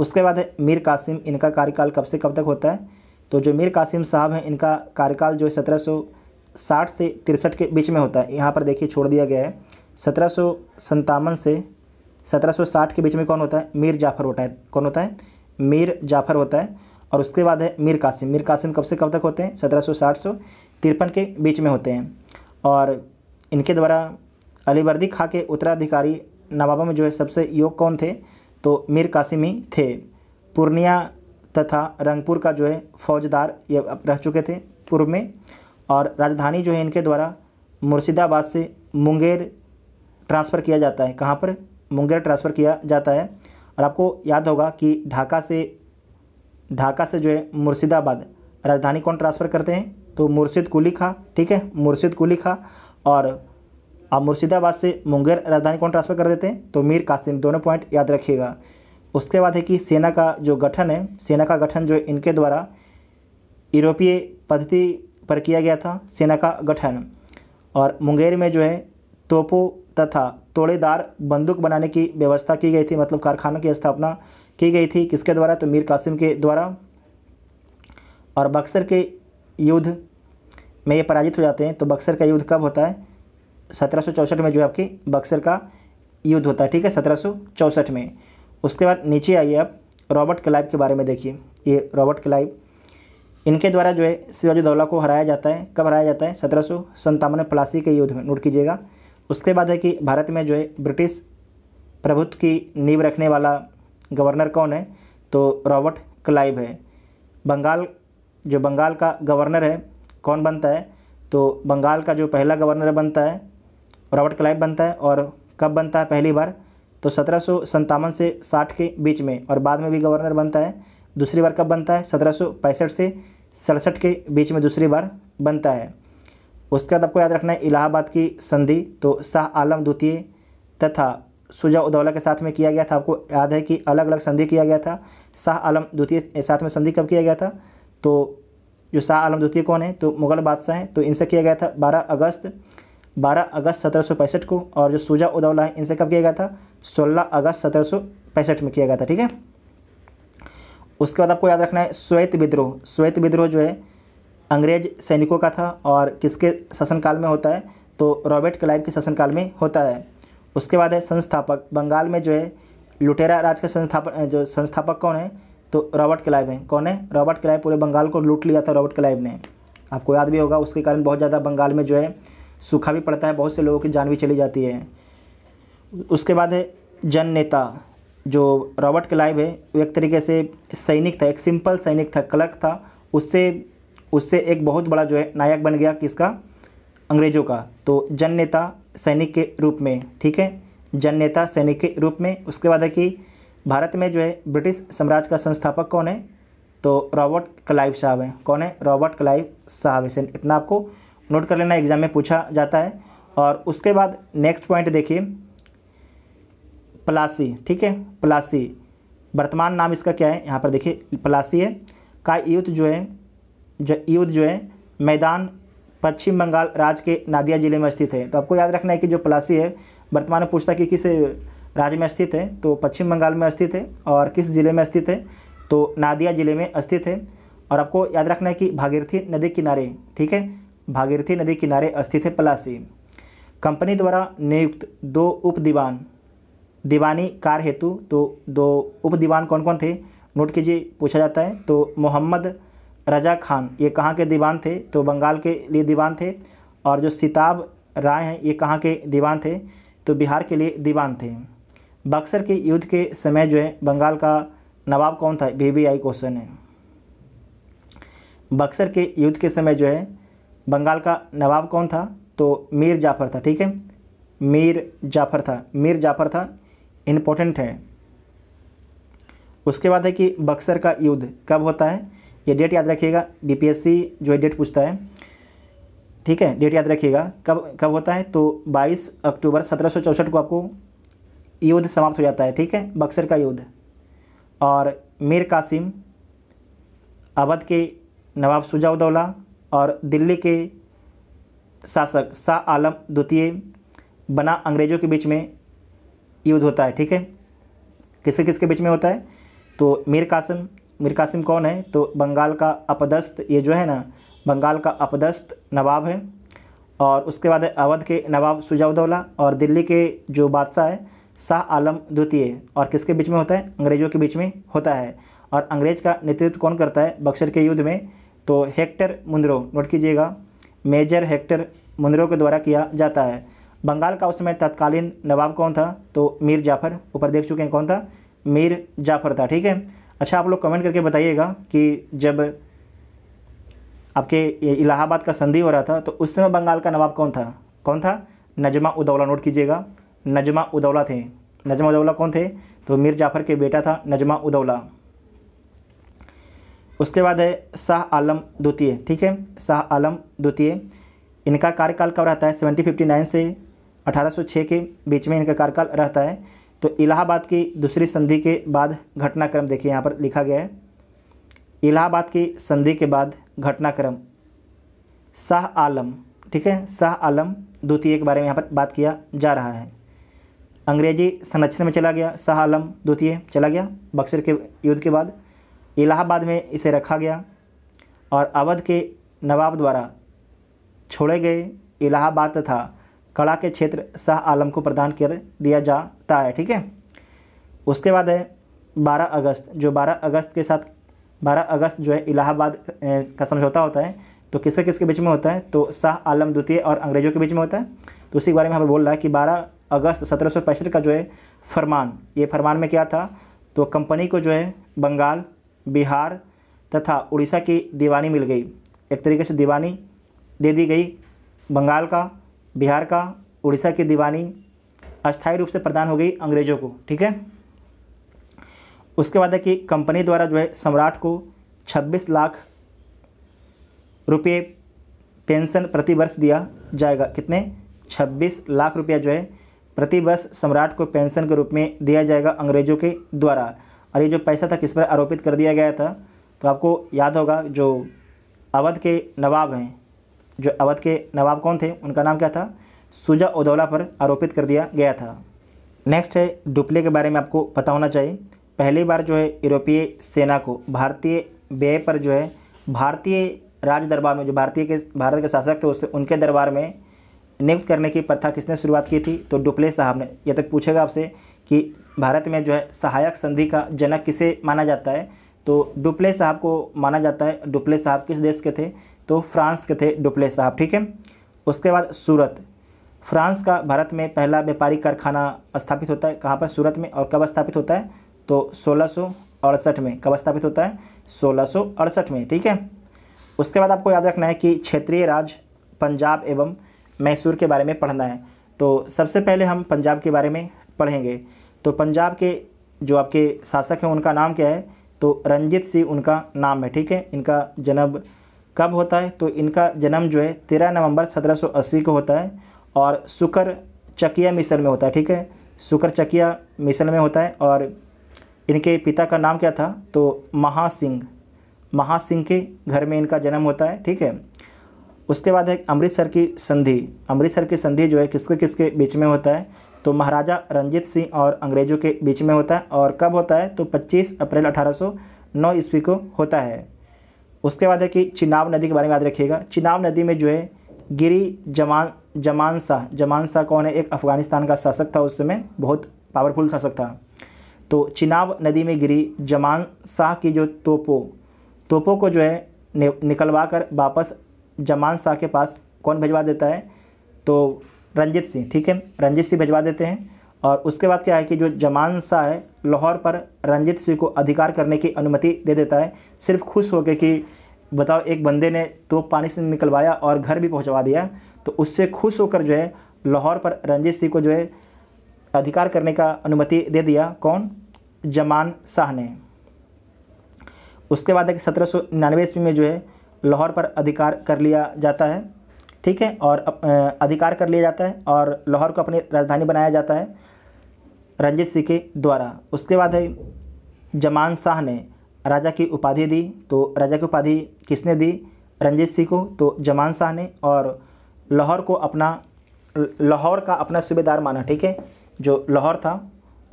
उसके बाद है मीर कासिम इनका कार्यकाल कब से कब तक होता है तो जो मीर कासिम साहब हैं इनका कार्यकाल जो है सत्रह साठ से तिरसठ के बीच में होता है यहाँ पर देखिए छोड़ दिया गया है सत्रह से सत्रह के बीच में कौन होता है मीर जाफ़र होता है कौन होता है मीर जाफ़र होता है और उसके बाद है मीर कासिम मीर कासिम कब से कब तक होते हैं सत्रह सौ साठ सौ तिरपन के बीच में होते हैं और इनके द्वारा अलीवर्दी खा के उत्तराधिकारी नवाबों में जो है सबसे योग कौन थे तो मीर कासिमी थे पूर्णिया तथा रंगपुर का जो है फौजदार ये रह चुके थे पूर्व में और राजधानी जो है इनके द्वारा मुर्शिदाबाद से मुंगेर ट्रांसफ़र किया जाता है कहाँ पर मुंगेर ट्रांसफ़र किया जाता है और आपको याद होगा कि ढाका से ढाका से जो है मुर्शिदाबाद राजधानी कौन ट्रांसफ़र करते हैं तो मुर्शिद कुली खा ठीक है मुर्शिद कुली खा और आप मुर्शिदाबाद से मुंगेर राजधानी कौन ट्रांसफ़र कर देते हैं तो मीर कासिम दोनों पॉइंट याद रखिएगा उसके बाद है कि सेना का जो गठन है सेना का गठन जो इनके द्वारा यूरोपीय पद्धति पर किया गया था सेना का गठन और मुंगेर में जो है तोपो तथा तोड़ेदार बंदूक बनाने की व्यवस्था की गई थी मतलब कारखानों की स्थापना की गई थी किसके द्वारा तो मीर कासिम के द्वारा और बक्सर के युद्ध में ये पराजित हो जाते हैं तो बक्सर का युद्ध कब होता है सत्रह में जो है आपकी बक्सर का युद्ध होता है ठीक है सत्रह में उसके बाद नीचे आइए आप रॉबर्ट क्लाइव के बारे में देखिए ये रॉबर्ट क्लाइव इनके द्वारा जो है शिवाजी दौला को हराया जाता है कब हराया जाता है सत्रह सौ प्लासी के युद्ध में नोट कीजिएगा उसके बाद है कि भारत में जो है ब्रिटिश प्रभुत्व की नींव रखने वाला गवर्नर कौन है तो रॉबर्ट क्लाइव है बंगाल जो बंगाल का गवर्नर है कौन बनता है तो बंगाल का जो पहला गवर्नर बनता है रॉबर्ट क्लाइव बनता है और कब बनता है पहली बार तो सत्रह से साठ के बीच में और बाद में भी गवर्नर बनता है दूसरी बार कब बनता है सत्रह से सड़सठ के बीच में दूसरी बार बनता है उसके बाद आपको याद रखना है इलाहाबाद की संधि तो शाह आलम द्वितीय तथा सुजा उदौला के साथ में किया गया था आपको याद है कि अलग अलग संधि किया गया था शाह आलम द्वितीय के साथ में संधि कब किया गया था तो जो शाह आलम द्वितीय कौन है तो मुगल बादशाह हैं तो इनसे किया गया था 12 अगस्त 12 अगस्त सत्रह को और जो सूजा उदौला है इनसे कब किया गया था 16 अगस्त सत्रह में किया गया था ठीक है उसके बाद आपको याद रखना है श्वेत विद्रोह श्वेत विद्रोह जो है अंग्रेज सैनिकों का था और किसके शासनकाल में होता है तो रॉबर्ट क्लाइव के शासनकाल में होता है उसके बाद है संस्थापक बंगाल में जो है लुटेरा राज का संस्थापक जो संस्थापक कौन है तो रॉबर्ट क्लाइव है कौन है रॉबर्ट क्लाइव पूरे बंगाल को लूट लिया था रॉबर्ट क्लाइव ने आपको याद भी होगा उसके कारण बहुत ज़्यादा बंगाल में जो है सूखा भी पड़ता है बहुत से लोगों की जान भी चली जाती है उसके बाद है जन नेता जो रॉबर्ट क्लाइव है वो एक तरीके से सैनिक था एक सिंपल सैनिक था क्लर्क था उससे उससे एक बहुत बड़ा जो है नायक बन गया किसका अंग्रेज़ों का तो जन नेता सैनिक के रूप में ठीक है जन नेता सैनिक के रूप में उसके बाद है कि भारत में जो है ब्रिटिश साम्राज्य का संस्थापक कौन है तो रॉबर्ट क्लाइव साहब हैं कौन है रॉबर्ट क्लाइव साहब इतना आपको नोट कर लेना एग्ज़ाम में पूछा जाता है और उसके बाद नेक्स्ट पॉइंट देखिए प्लासी ठीक है प्लासी वर्तमान नाम इसका क्या है यहाँ पर देखिए प्लासी है का युद्ध जो है जो युद्ध जो है मैदान पश्चिम बंगाल राज्य के नादिया ज़िले में स्थित है तो आपको याद रखना है कि जो प्लासी है वर्तमान में पूछता है कि किस राज्य में स्थित है तो पश्चिम बंगाल में स्थित है और किस ज़िले में स्थित है तो नादिया ज़िले में स्थित है और आपको याद रखना है कि भागीरथी नदी किनारे ठीक है भागीरथी नदी किनारे स्थित है पलासी कंपनी द्वारा नियुक्त दो उप दीवान दीवानी कार हेतु तो दो उप दीवान कौन कौन थे नोट कीजिए पूछा जाता है तो मोहम्मद रजा खान ये कहाँ के दीवान थे तो बंगाल के लिए दीवान थे और जो सिताब राय हैं ये कहाँ के दीवान थे तो बिहार के लिए दीवान थे बक्सर के युद्ध के समय जो है बंगाल का नवाब कौन था वी वी आई क्वेश्चन है बक्सर के युद्ध के समय जो है बंगाल का नवाब कौन था तो मीर जाफ़र था ठीक है मीर जाफ़र था मीर जाफ़र था इम्पोर्टेंट है उसके बाद है कि बक्सर का युद्ध कब होता है ये डेट याद रखिएगा बीपीएससी जो ये डेट पूछता है ठीक है डेट याद रखिएगा कब कब होता है तो 22 अक्टूबर सत्रह को आपको युद्ध समाप्त हो जाता है ठीक है बक्सर का युद्ध और मीर कासिम अवध के नवाब सुजाउदौला और दिल्ली के शासक शाह आलम द्वितीय बना अंग्रेज़ों के बीच में युद्ध होता है ठीक है किसके किसके बीच में होता है तो मीर कासिम मीर कासिम कौन है तो बंगाल का अपदस्त ये जो है ना बंगाल का अपदस्त नवाब है और उसके बाद है अवध के नवाब सुजाउदौला और दिल्ली के जो बादशाह है शाह आलम द्वितीय और किसके बीच में होता है अंग्रेज़ों के बीच में होता है और अंग्रेज़ का नेतृत्व कौन करता है बक्सर के युद्ध में तो हेक्टर मुंद्रो नोट कीजिएगा मेजर हेक्टर मुंद्रो के द्वारा किया जाता है बंगाल का उस समय तत्कालीन नवाब कौन था तो मीर जाफ़र ऊपर देख चुके हैं कौन था मीर जाफ़र था ठीक है अच्छा आप लोग कमेंट करके बताइएगा कि जब आपके इलाहाबाद का संधि हो रहा था तो उस समय बंगाल का नवाब कौन था कौन था नजमा उदौला नोट कीजिएगा नजमा उदौला थे नजमा उदौला कौन थे तो मीर जाफ़र के बेटा था नजमा उदौला उसके बाद है शाह आलम द्वितीय ठीक है शाह आलम द्वितीय इनका कार्यकाल कब रहता है सेवनटीन फिफ्टी नाइन से अठारह सौ छः के बीच में इनका कार्यकाल रहता है तो इलाहाबाद की दूसरी संधि के बाद घटनाक्रम देखिए यहाँ पर लिखा गया है इलाहाबाद की संधि के बाद घटनाक्रम शाह आलम ठीक है शाह आलम द्वितीय के बारे में यहाँ पर बात किया जा रहा है अंग्रेजी संरक्षण में चला गया शाह आलम द्वितीय चला गया बक्सर के युद्ध के बाद इलाहाबाद में इसे रखा गया और अवध के नवाब द्वारा छोड़े गए इलाहाबाद तथा कला के क्षेत्र शाह आलम को प्रदान कर दिया जाता है ठीक है उसके बाद है 12 अगस्त जो 12 अगस्त के साथ 12 अगस्त जो है इलाहाबाद का समझौता होता है तो किसके किसके बीच में होता है तो शाह आलम द्वितीय और अंग्रेज़ों के बीच में होता है तो उसी के बारे में हमें बोल रहा है कि 12 अगस्त सत्रह का जो है फरमान ये फरमान में क्या था तो कंपनी को जो है बंगाल बिहार तथा उड़ीसा की दीवानी मिल गई एक तरीके से दीवानी दे दी गई बंगाल का बिहार का उड़ीसा की दीवानी अस्थायी रूप से प्रदान हो गई अंग्रेज़ों को ठीक है उसके बाद है कि कंपनी द्वारा जो है सम्राट को 26 लाख रुपये पेंशन प्रति वर्ष दिया जाएगा कितने 26 लाख रुपया जो है प्रति वर्ष सम्राट को पेंशन के रूप में दिया जाएगा अंग्रेज़ों के द्वारा और ये जो पैसा था किस पर आरोपित कर दिया गया था तो आपको याद होगा जो अवध के नवाब हैं जो अवध के नवाब कौन थे उनका नाम क्या था सुजा उदौला पर आरोपित कर दिया गया था नेक्स्ट है डुप्ले के बारे में आपको पता होना चाहिए पहली बार जो है यूरोपीय सेना को भारतीय व्यय पर जो है भारतीय राज दरबार में जो भारतीय के भारत के शासक थे उससे उनके दरबार में नियुक्त करने की प्रथा किसने शुरुआत की थी तो डुप्ले साहब ने यह तो पूछेगा आपसे कि भारत में जो है सहायक संधि का जनक किसे माना जाता है तो डुप्ले साहब को माना जाता है डुप्ले साहब किस देश के थे तो फ्रांस के थे डुप्ले साहब ठीक है उसके बाद सूरत फ्रांस का भारत में पहला व्यापारी कारखाना स्थापित होता है कहाँ पर सूरत में और कब स्थापित होता है तो सोलह में कब स्थापित होता है सोलह में ठीक है उसके बाद आपको याद रखना है कि क्षेत्रीय राज पंजाब एवं मैसूर के बारे में पढ़ना है तो सबसे पहले हम पंजाब के बारे में पढ़ेंगे तो पंजाब के जो आपके शासक हैं उनका नाम क्या है तो रंजीत सिंह उनका नाम है ठीक है इनका जन्म कब होता है तो इनका जन्म जो है तेरह नवंबर 1780 को होता है और सुकर चकिया मिसल में होता है ठीक है सुकर चकिया मिशन में होता है और इनके पिता का नाम क्या था तो महा सिंह महा सिंह के घर में इनका जन्म होता है ठीक है उसके बाद है अमृतसर की संधि अमृतसर की संधि जो है किसके किसके बीच में होता है तो महाराजा रंजीत सिंह और अंग्रेज़ों के बीच में होता है और कब होता है तो 25 अप्रैल 1809 ईस्वी को होता है उसके बाद है कि चिनाब नदी के बारे में याद रखिएगा चिनाब नदी में जो है गिरी जमान जमान शाह जमान शाह कौन है एक अफ़गानिस्तान का शासक था उस समय बहुत पावरफुल शासक था तो चिनाब नदी में गिरी जमान शाह की जो तोपो तोपो को जो है निकलवा कर वापस जमान शाह के पास कौन भिजवा देता है तो रंजीत सिंह ठीक है रंजीत सिंह भिजवा देते हैं और उसके बाद क्या है कि जो जमान शाह है लाहौर पर रंजीत सिंह को अधिकार करने की अनुमति दे देता है सिर्फ खुश होकर कि बताओ एक बंदे ने तो पानी से निकलवाया और घर भी पहुंचवा दिया तो उससे खुश होकर जो है लाहौर पर रंजीत सिंह को जो है अधिकार करने का अनुमति दे दिया कौन जमान शाह ने उसके बाद है कि सत्रह सौ ईस्वी में जो है लाहौर पर अधिकार कर लिया जाता है ठीक है और अधिकार कर लिया जाता है और लाहौर को अपनी राजधानी बनाया जाता है रंजीत सिंह के द्वारा उसके बाद है जमान शाह ने राजा की उपाधि दी तो राजा की उपाधि किसने दी रंजीत सिंह को तो जमान शाह ने और लाहौर को अपना लाहौर का अपना सूबेदार माना ठीक है जो लाहौर था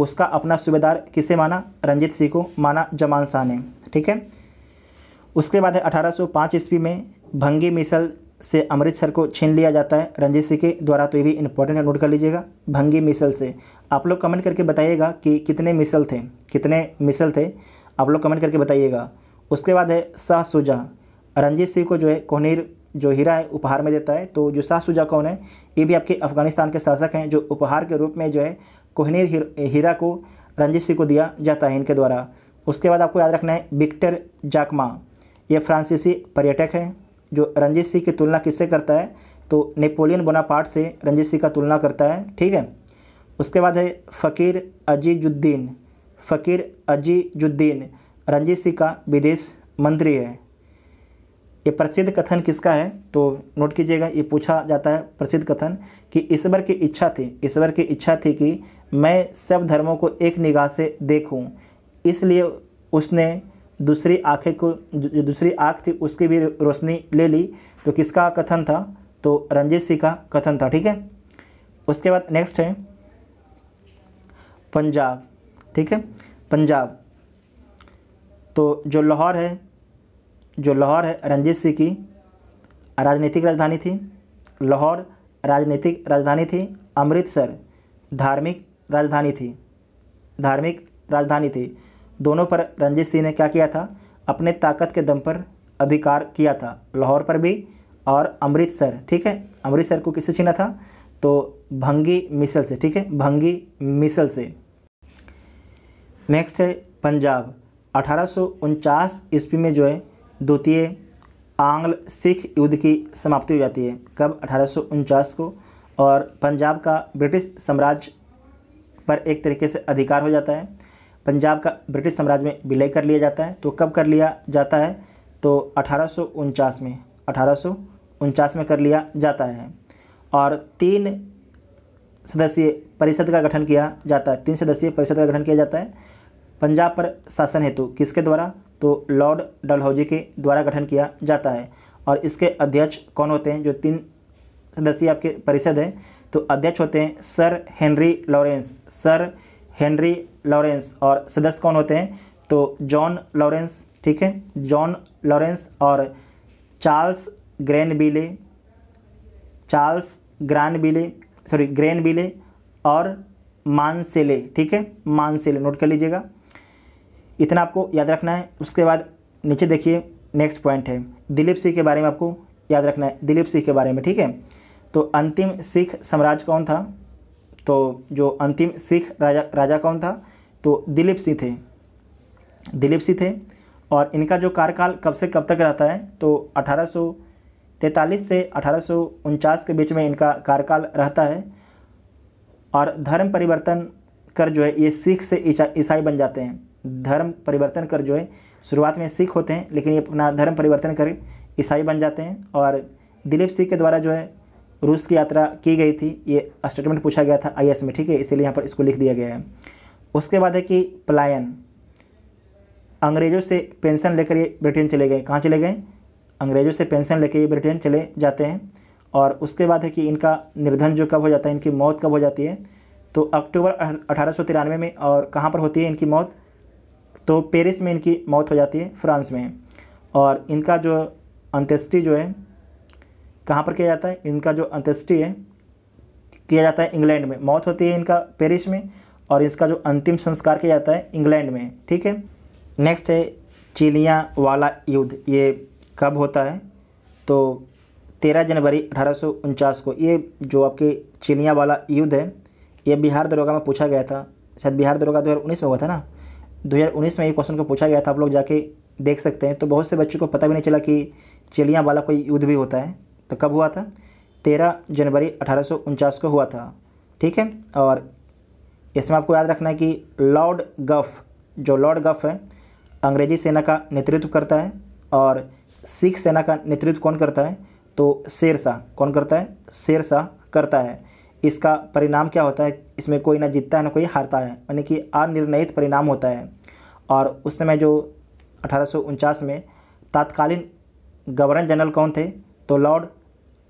उसका अपना सूबेदार किसे माना रंजीत सिंह को माना जमान शाह ने ठीक है उसके बाद है अठारह ईस्वी में भंगी मिसल से अमृतसर को छीन लिया जाता है रंजीत सिंह के द्वारा तो ये भी इंपॉर्टेंट है नोट कर लीजिएगा भंगी मिसल से आप लोग कमेंट करके बताइएगा कि कितने मिसल थे कितने मिसल थे आप लोग कमेंट करके बताइएगा उसके बाद है शाह सुजा रंजीत सिंह को जो है कोहनीर जो हीरा है उपहार में देता है तो जो शाह सुजा कौन है ये भी आपके अफगानिस्तान के शासक हैं जो उपहार के रूप में जो है कोहनीर हीरा को रंजीत सिंह को दिया जाता है इनके द्वारा उसके बाद आपको याद रखना है विक्टर जाकमा ये फ्रांसीसी पर्यटक हैं जो रंजीत सिंह की तुलना किससे करता है तो नेपोलियन बोनापार्ट से रंजीत सिंह का तुलना करता है ठीक है उसके बाद है फ़कीर अजीजुद्दीन फ़कीर अजीजुद्दीन रंजीत सिंह का विदेश मंत्री है ये प्रसिद्ध कथन किसका है तो नोट कीजिएगा ये पूछा जाता है प्रसिद्ध कथन कि ईश्वर की इच्छा थी ईश्वर की इच्छा थी कि मैं सब धर्मों को एक निगाह से देखूं इसलिए उसने दूसरी आँखें को जो दूसरी आँख थी उसकी भी रोशनी ले ली तो किसका कथन था तो रंजीत सिंह का कथन था ठीक है उसके बाद नेक्स्ट है पंजाब ठीक है पंजाब तो जो लाहौर है जो लाहौर है रंजीत सिंह की राजनीतिक राजधानी थी लाहौर राजनीतिक राजधानी थी अमृतसर धार्मिक राजधानी थी धार्मिक राजधानी थी दोनों पर रंजीत सिंह ने क्या किया था अपने ताकत के दम पर अधिकार किया था लाहौर पर भी और अमृतसर ठीक है अमृतसर को किससे छीना था तो भंगी मिसल से ठीक है भंगी मिसल से नेक्स्ट है पंजाब अठारह ईस्वी में जो है द्वितीय आंग्ल सिख युद्ध की समाप्ति हो जाती है कब अठारह को और पंजाब का ब्रिटिश साम्राज्य पर एक तरीके से अधिकार हो जाता है पंजाब का ब्रिटिश साम्राज्य में विलय कर लिया जाता है तो कब कर लिया जाता है तो अठारह में अठारह में कर लिया जाता है और तीन सदस्यीय परिषद का गठन किया जाता है तीन सदस्यीय परिषद का गठन किया जाता है पंजाब पर शासन हेतु किसके द्वारा तो लॉर्ड डलहौजी के द्वारा गठन किया जाता है और इसके अध्यक्ष कौन होते हैं जो तीन सदस्यीय आपके परिषद है तो अध्यक्ष होते हैं sir Henry Lawrence sir Henry Lawrence और सदस्य कौन होते हैं तो जॉन लॉरेंस ठीक है जॉन लॉरेंस और Charles Grenville Charles Grenville sorry Grenville और मानसेले ठीक है मानसेले नोट कर लीजिएगा इतना आपको याद रखना है उसके बाद नीचे देखिए नेक्स्ट पॉइंट है दिलीप सिंह के बारे में आपको याद रखना है दिलीप सिंह के बारे में ठीक है तो अंतिम सिख साम्राज्य कौन था तो जो अंतिम सिख राजा राजा कौन था तो दिलीप सिंह थे दिलीप सिंह थे और इनका जो कार्यकाल कब से कब तक रहता है तो अठारह से अठारह के बीच में इनका कार्यकाल रहता है और धर्म परिवर्तन कर जो है ये सिख से ईसाई बन जाते हैं धर्म परिवर्तन कर जो है शुरुआत में सिख होते हैं लेकिन ये अपना धर्म परिवर्तन कर ईसाई बन जाते हैं और दिलीप सिंह के द्वारा जो है रूस की यात्रा की गई थी ये स्टेटमेंट पूछा गया था आईएएस में ठीक है इसीलिए यहाँ पर इसको लिख दिया गया है उसके बाद है कि पलायन अंग्रेज़ों से पेंशन लेकर ये ब्रिटेन चले गए कहाँ चले गए अंग्रेज़ों से पेंशन लेकर ये ब्रिटेन चले जाते हैं और उसके बाद है कि इनका निर्धन जो कब हो जाता है इनकी मौत कब हो जाती है तो अक्टूबर अठारह में और कहाँ पर होती है इनकी मौत तो पेरिस में इनकी मौत हो जाती है फ्रांस में और इनका जो अंत्येष्टि जो है कहाँ पर किया जाता है इनका जो अंत्येष्टि है किया जाता है इंग्लैंड में मौत होती है इनका पेरिस में और इसका जो अंतिम संस्कार किया जाता है इंग्लैंड में ठीक है नेक्स्ट है चिलिया वाला युद्ध ये कब होता है तो तेरह जनवरी अठारह को ये जो आपके चिलियाँ वाला युद्ध है ये बिहार दरोगा में पूछा गया था शायद बिहार दरोगा 2019 में हुआ था ना 2019 में ये क्वेश्चन को पूछा गया था आप लोग जाके देख सकते हैं तो बहुत से बच्चों को पता भी नहीं चला कि चिलिया वाला कोई युद्ध भी होता है तो कब हुआ था तेरह जनवरी अठारह को हुआ था ठीक है और इसमें आपको याद रखना है कि लॉर्ड गफ जो लॉर्ड गफ है अंग्रेजी सेना का नेतृत्व करता है और सिख सेना का नेतृत्व कौन करता है तो शेरशाह कौन करता है शेरशाह करता है इसका परिणाम क्या होता है इसमें कोई ना जीतता है ना कोई हारता है यानी कि अनिर्णयित परिणाम होता है और उस समय जो अठारह में तात्कालीन गवर्नर जनरल कौन थे तो लॉर्ड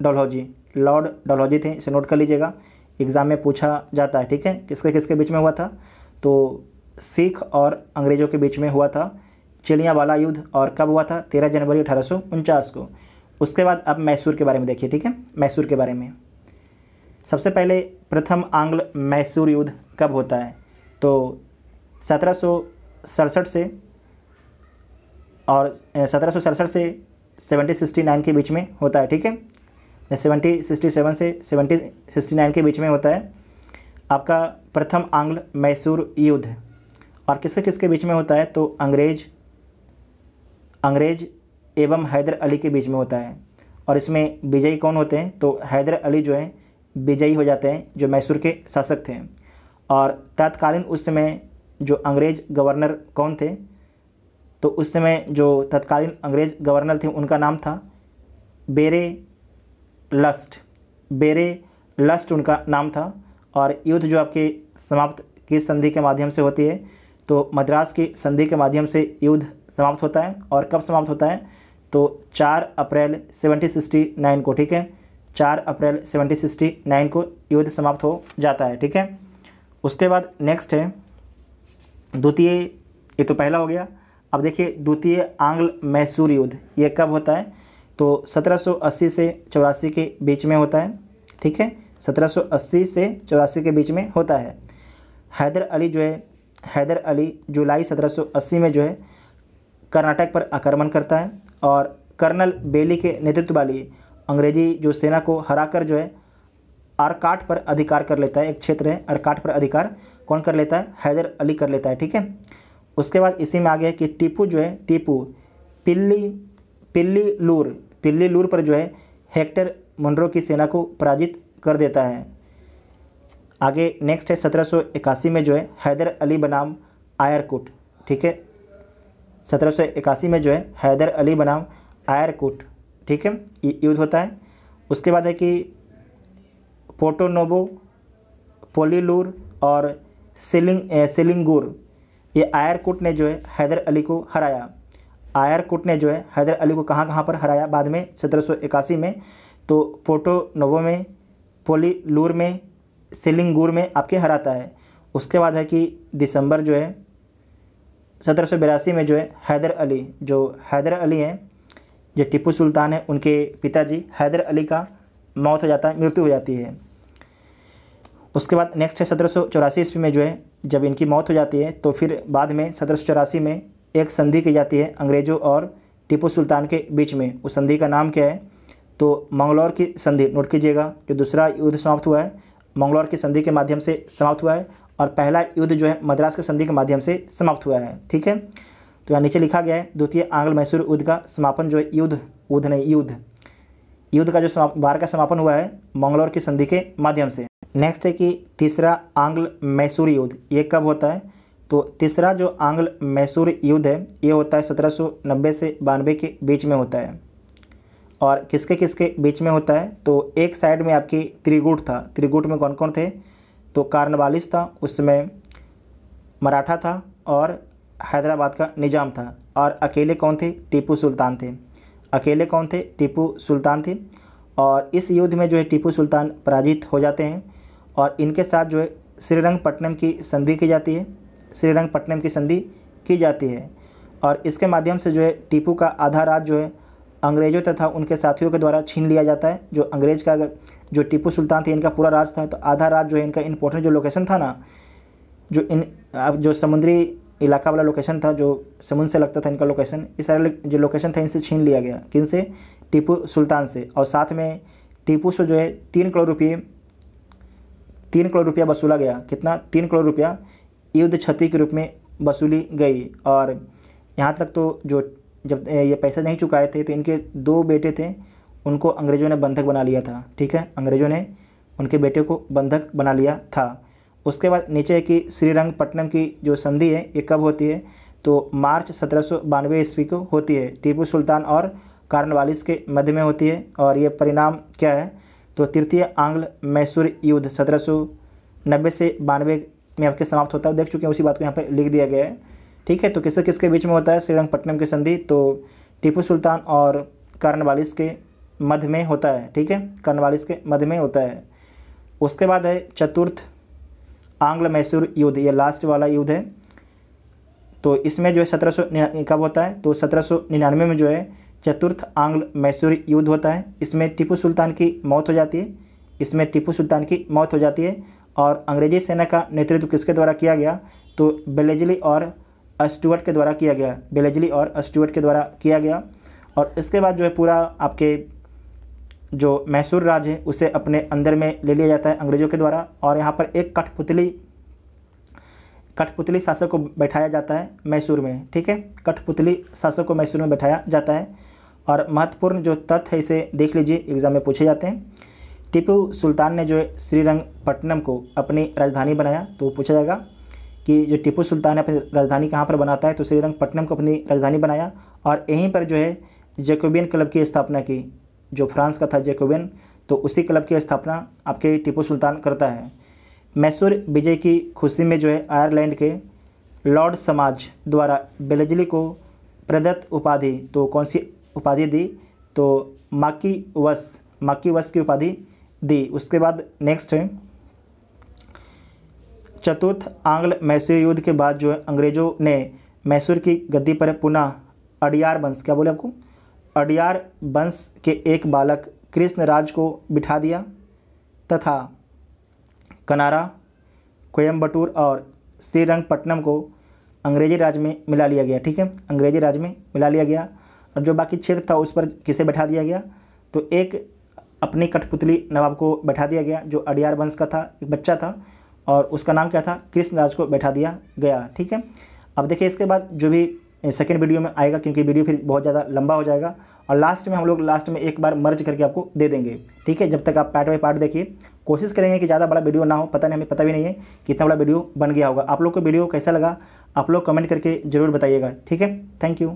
डलहौजी लॉर्ड डलहौजी थे इसे नोट कर लीजिएगा एग्ज़ाम में पूछा जाता है ठीक है किसके किसके बीच में हुआ था तो सिख और अंग्रेज़ों के बीच में हुआ था चिड़िया वाला युद्ध और कब हुआ था तेरह जनवरी अठारह को उसके बाद अब मैसूर के बारे में देखिए ठीक है मैसूर के बारे में सबसे पहले प्रथम आंग्ल मैसूर युद्ध कब होता है तो सत्रह से और सत्रह से सेवेंटी सिक्सटी नाइन के बीच में होता है ठीक है सेवेंटी सिक्सटी सेवन से सेवेंटी सिक्सटी नाइन के बीच में होता है आपका प्रथम आंग्ल मैसूर युद्ध और किसके किसके बीच में होता है तो अंग्रेज अंग्रेज एवं हैदर अली के बीच में होता है और इसमें विजयी कौन होते हैं तो हैदर अली जो हैं विजयी हो जाते हैं जो मैसूर के शासक थे और तत्कालीन उस समय जो अंग्रेज गवर्नर कौन थे तो उस समय जो तत्कालीन अंग्रेज गवर्नर थे उनका नाम था बेरे लस्ट बेरे लस्ट उनका नाम था और युद्ध जो आपके समाप्त किस संधि के माध्यम से होती है तो मद्रास की संधि के माध्यम से युद्ध समाप्त होता है और कब समाप्त होता है तो चार अप्रैल सेवनटीन सिक्सटी नाइन को ठीक है चार अप्रैल सेवनटीन सिक्सटी नाइन को युद्ध समाप्त हो जाता है ठीक है उसके बाद नेक्स्ट है द्वितीय ये तो पहला हो गया अब देखिए द्वितीय आंग्ल मैसूर युद्ध ये कब होता है तो 1780 से चौरासी के बीच में होता है ठीक है 1780 से चौरासी के बीच में होता है हैदर अली जो है हैदर अली जुलाई 1780 में जो है कर्नाटक पर आक्रमण करता है और कर्नल बेली के नेतृत्व वाली अंग्रेजी जो सेना को हराकर जो है आरकाट पर अधिकार कर लेता है एक क्षेत्र है आरकाट पर अधिकार कौन कर लेता है हैदर अली कर लेता है ठीक है उसके बाद इसी में आ गया कि टीपू जो है टीपू पिल्ली पिल्ली लूर पिल्ली लूर पर जो है हेक्टर मुंड्रो की सेना को पराजित कर देता है आगे नेक्स्ट है सत्रह में जो है हैदर अली बनाम आयरकुट ठीक है सत्रह में जो है हैदर अली बनाम आयरकुट ठीक है युद्ध होता है उसके बाद है कि पोटोनोबो पोलीलूर और सिलिंग सिलिंगूर ये आयरकुट ने जो है हैदर अली को हराया आयरकुट ने जो है हैदर अली को कहाँ कहाँ पर हराया बाद में सत्रह में तो पोटो नोवो में पोलीलूर में सिलिंगूर में आपके हराता है उसके बाद है कि दिसंबर जो है सत्रह में जो है हैदर अली जो हैदर अली हैं जो टिपू सुल्तान है उनके पिताजी हैदर अली का मौत हो जाता है मृत्यु हो जाती है उसके बाद नेक्स्ट है सत्रह ईस्वी में जो है जब इनकी मौत हो जाती है तो फिर बाद में सत्रह में एक संधि की जाती है अंग्रेज़ों और टीपू सुल्तान के बीच में उस संधि का नाम क्या है तो मंगलौर की संधि नोट कीजिएगा जो दूसरा युद्ध समाप्त हुआ है मंगलौर की संधि के माध्यम से समाप्त हुआ है और पहला युद्ध जो है मद्रास की संधि के माध्यम से समाप्त हुआ है ठीक है तो यहाँ नीचे लिखा गया है द्वितीय आंग्ल मैसूर युद्ध का समापन जो है युद्ध युद्ध नहीं युद्ध युद्ध का जो बार का समापन हुआ है मंगलौर की संधि के माध्यम से नेक्स्ट है कि तीसरा आंग्ल मैसूर युद्ध ये कब होता है तो तीसरा जो आंग्ल मैसूर युद्ध है ये होता है 1790 से बानवे के बीच में होता है और किसके किसके बीच में होता है तो एक साइड में आपकी त्रिगुट था त्रिगुट में कौन कौन थे तो कार्नवालिस था उसमें मराठा था और हैदराबाद का निज़ाम था और अकेले कौन थे टीपू सुल्तान थे अकेले कौन थे टीपू सुल्तान थे और इस युद्ध में जो है टीपू सुल्तान पराजित हो जाते हैं और इनके साथ जो है श्रीरंगपट्टनम की संधि की जाती है श्रीरंगपट्टनम की संधि की जाती है और इसके माध्यम से जो है टीपू का आधा राज जो है अंग्रेजों तथा उनके साथियों के द्वारा छीन लिया जाता है जो अंग्रेज का जो टीपू सुल्तान थे इनका पूरा राज था तो आधा राज जो है इनका इम्पोर्टेंट जो लोकेशन था ना जो इन जो समुद्री इलाका वाला लोकेशन था जो समुद्र से लगता था इनका लोकेशन ये सारे जो लोकेशन था इनसे छीन लिया गया किन से टीपू सुल्तान से और साथ में टीपू से जो है तीन करोड़ रुपये तीन करोड़ रुपया वसूला गया कितना तीन करोड़ रुपया युद्ध क्षति के रूप में वसूली गई और यहाँ तक तो जो जब ये पैसा नहीं चुकाए थे तो इनके दो बेटे थे उनको अंग्रेज़ों ने बंधक बना लिया था ठीक है अंग्रेज़ों ने उनके बेटे को बंधक बना लिया था उसके बाद नीचे की श्रीरंगपट्टनम की जो संधि है ये कब होती है तो मार्च सत्रह सौ बानवे ईस्वी को होती है टीपू सुल्तान और कार्नवालिस के मध्य में होती है और ये परिणाम क्या है तो तृतीय आंग्ल मैसूर युद्ध सत्रह सौ नब्बे से बानवे में आपके समाप्त होता है देख चुके हैं उसी बात को यहाँ पर लिख दिया गया है ठीक है तो किसके किसके बीच में होता है श्रीरंगपट्टनम की संधि तो टीपू सुल्तान और कर्नवालिस के मध्य में होता है ठीक है कर्नवालिस के मध्य में होता है उसके बाद है चतुर्थ आंग्ल मैसूर युद्ध ये लास्ट वाला युद्ध है तो इसमें जो है सत्रह कब होता है तो सत्रह में जो है चतुर्थ आंग्ल मैसूर युद्ध होता है इसमें टीपू सुल्तान की मौत हो जाती है इसमें टीपू सुल्तान की मौत हो जाती है और अंग्रेजी सेना का नेतृत्व किसके द्वारा किया गया तो बेलेजली और अस्टुअर्ट के द्वारा किया गया बेलेजली और अस्टुअर्ट के द्वारा किया गया और इसके बाद जो है पूरा आपके जो मैसूर राज्य है उसे अपने अंदर में ले लिया जाता है अंग्रेज़ों के द्वारा और यहाँ पर एक कठपुतली कठपुतली शासक को बैठाया जाता है मैसूर में ठीक है कठपुतली शासक को मैसूर में बैठाया जाता है और महत्वपूर्ण जो तथ्य है इसे देख लीजिए एग्ज़ाम में पूछे जाते हैं टिपू सुल्तान ने जो है श्रीरंगपट्टनम को अपनी राजधानी बनाया तो पूछा जाएगा कि जो टिपू सुल्तान ने अपनी राजधानी कहाँ पर बनाता है तो श्रीरंगपट्टनम को अपनी राजधानी बनाया और यहीं पर जो है जैकोबियन क्लब की स्थापना की जो फ्रांस का था जैकोबियन तो उसी क्लब की स्थापना आपके टिपू सुल्तान करता है मैसूर विजय की खुशी में जो है आयरलैंड के लॉर्ड समाज द्वारा बेलजली को प्रदत्त उपाधि तो कौन सी उपाधि दी तो माकी वस माकी वस की उपाधि दी उसके बाद नेक्स्ट है चतुर्थ आंग्ल मैसूर युद्ध के बाद जो है अंग्रेज़ों ने मैसूर की गद्दी पर पुनः अडियार वंश क्या बोले आपको अडियार वंश के एक बालक कृष्ण राज को बिठा दिया तथा कनारा कोयम्बटूर और श्रीरंगपट्टनम को अंग्रेजी राज में मिला लिया गया ठीक है अंग्रेजी राज में मिला लिया गया और जो बाकी क्षेत्र था उस पर किसे बैठा दिया गया तो एक अपने कठपुतली नवाब को बैठा दिया गया जो अडियार वंश का था एक बच्चा था और उसका नाम क्या था कृष्णराज को बैठा दिया गया ठीक है अब देखिए इसके बाद जो भी सेकेंड वीडियो में आएगा क्योंकि वीडियो फिर बहुत ज़्यादा लंबा हो जाएगा और लास्ट में हम लोग लास्ट में एक बार मर्ज करके आपको दे देंगे ठीक है जब तक आप पार्ट बाई पार्ट देखिए कोशिश करेंगे कि ज़्यादा बड़ा वीडियो ना हो पता नहीं हमें पता भी नहीं है कितना बड़ा वीडियो बन गया होगा आप लोग को वीडियो कैसा लगा आप लोग कमेंट करके ज़रूर बताइएगा ठीक है थैंक यू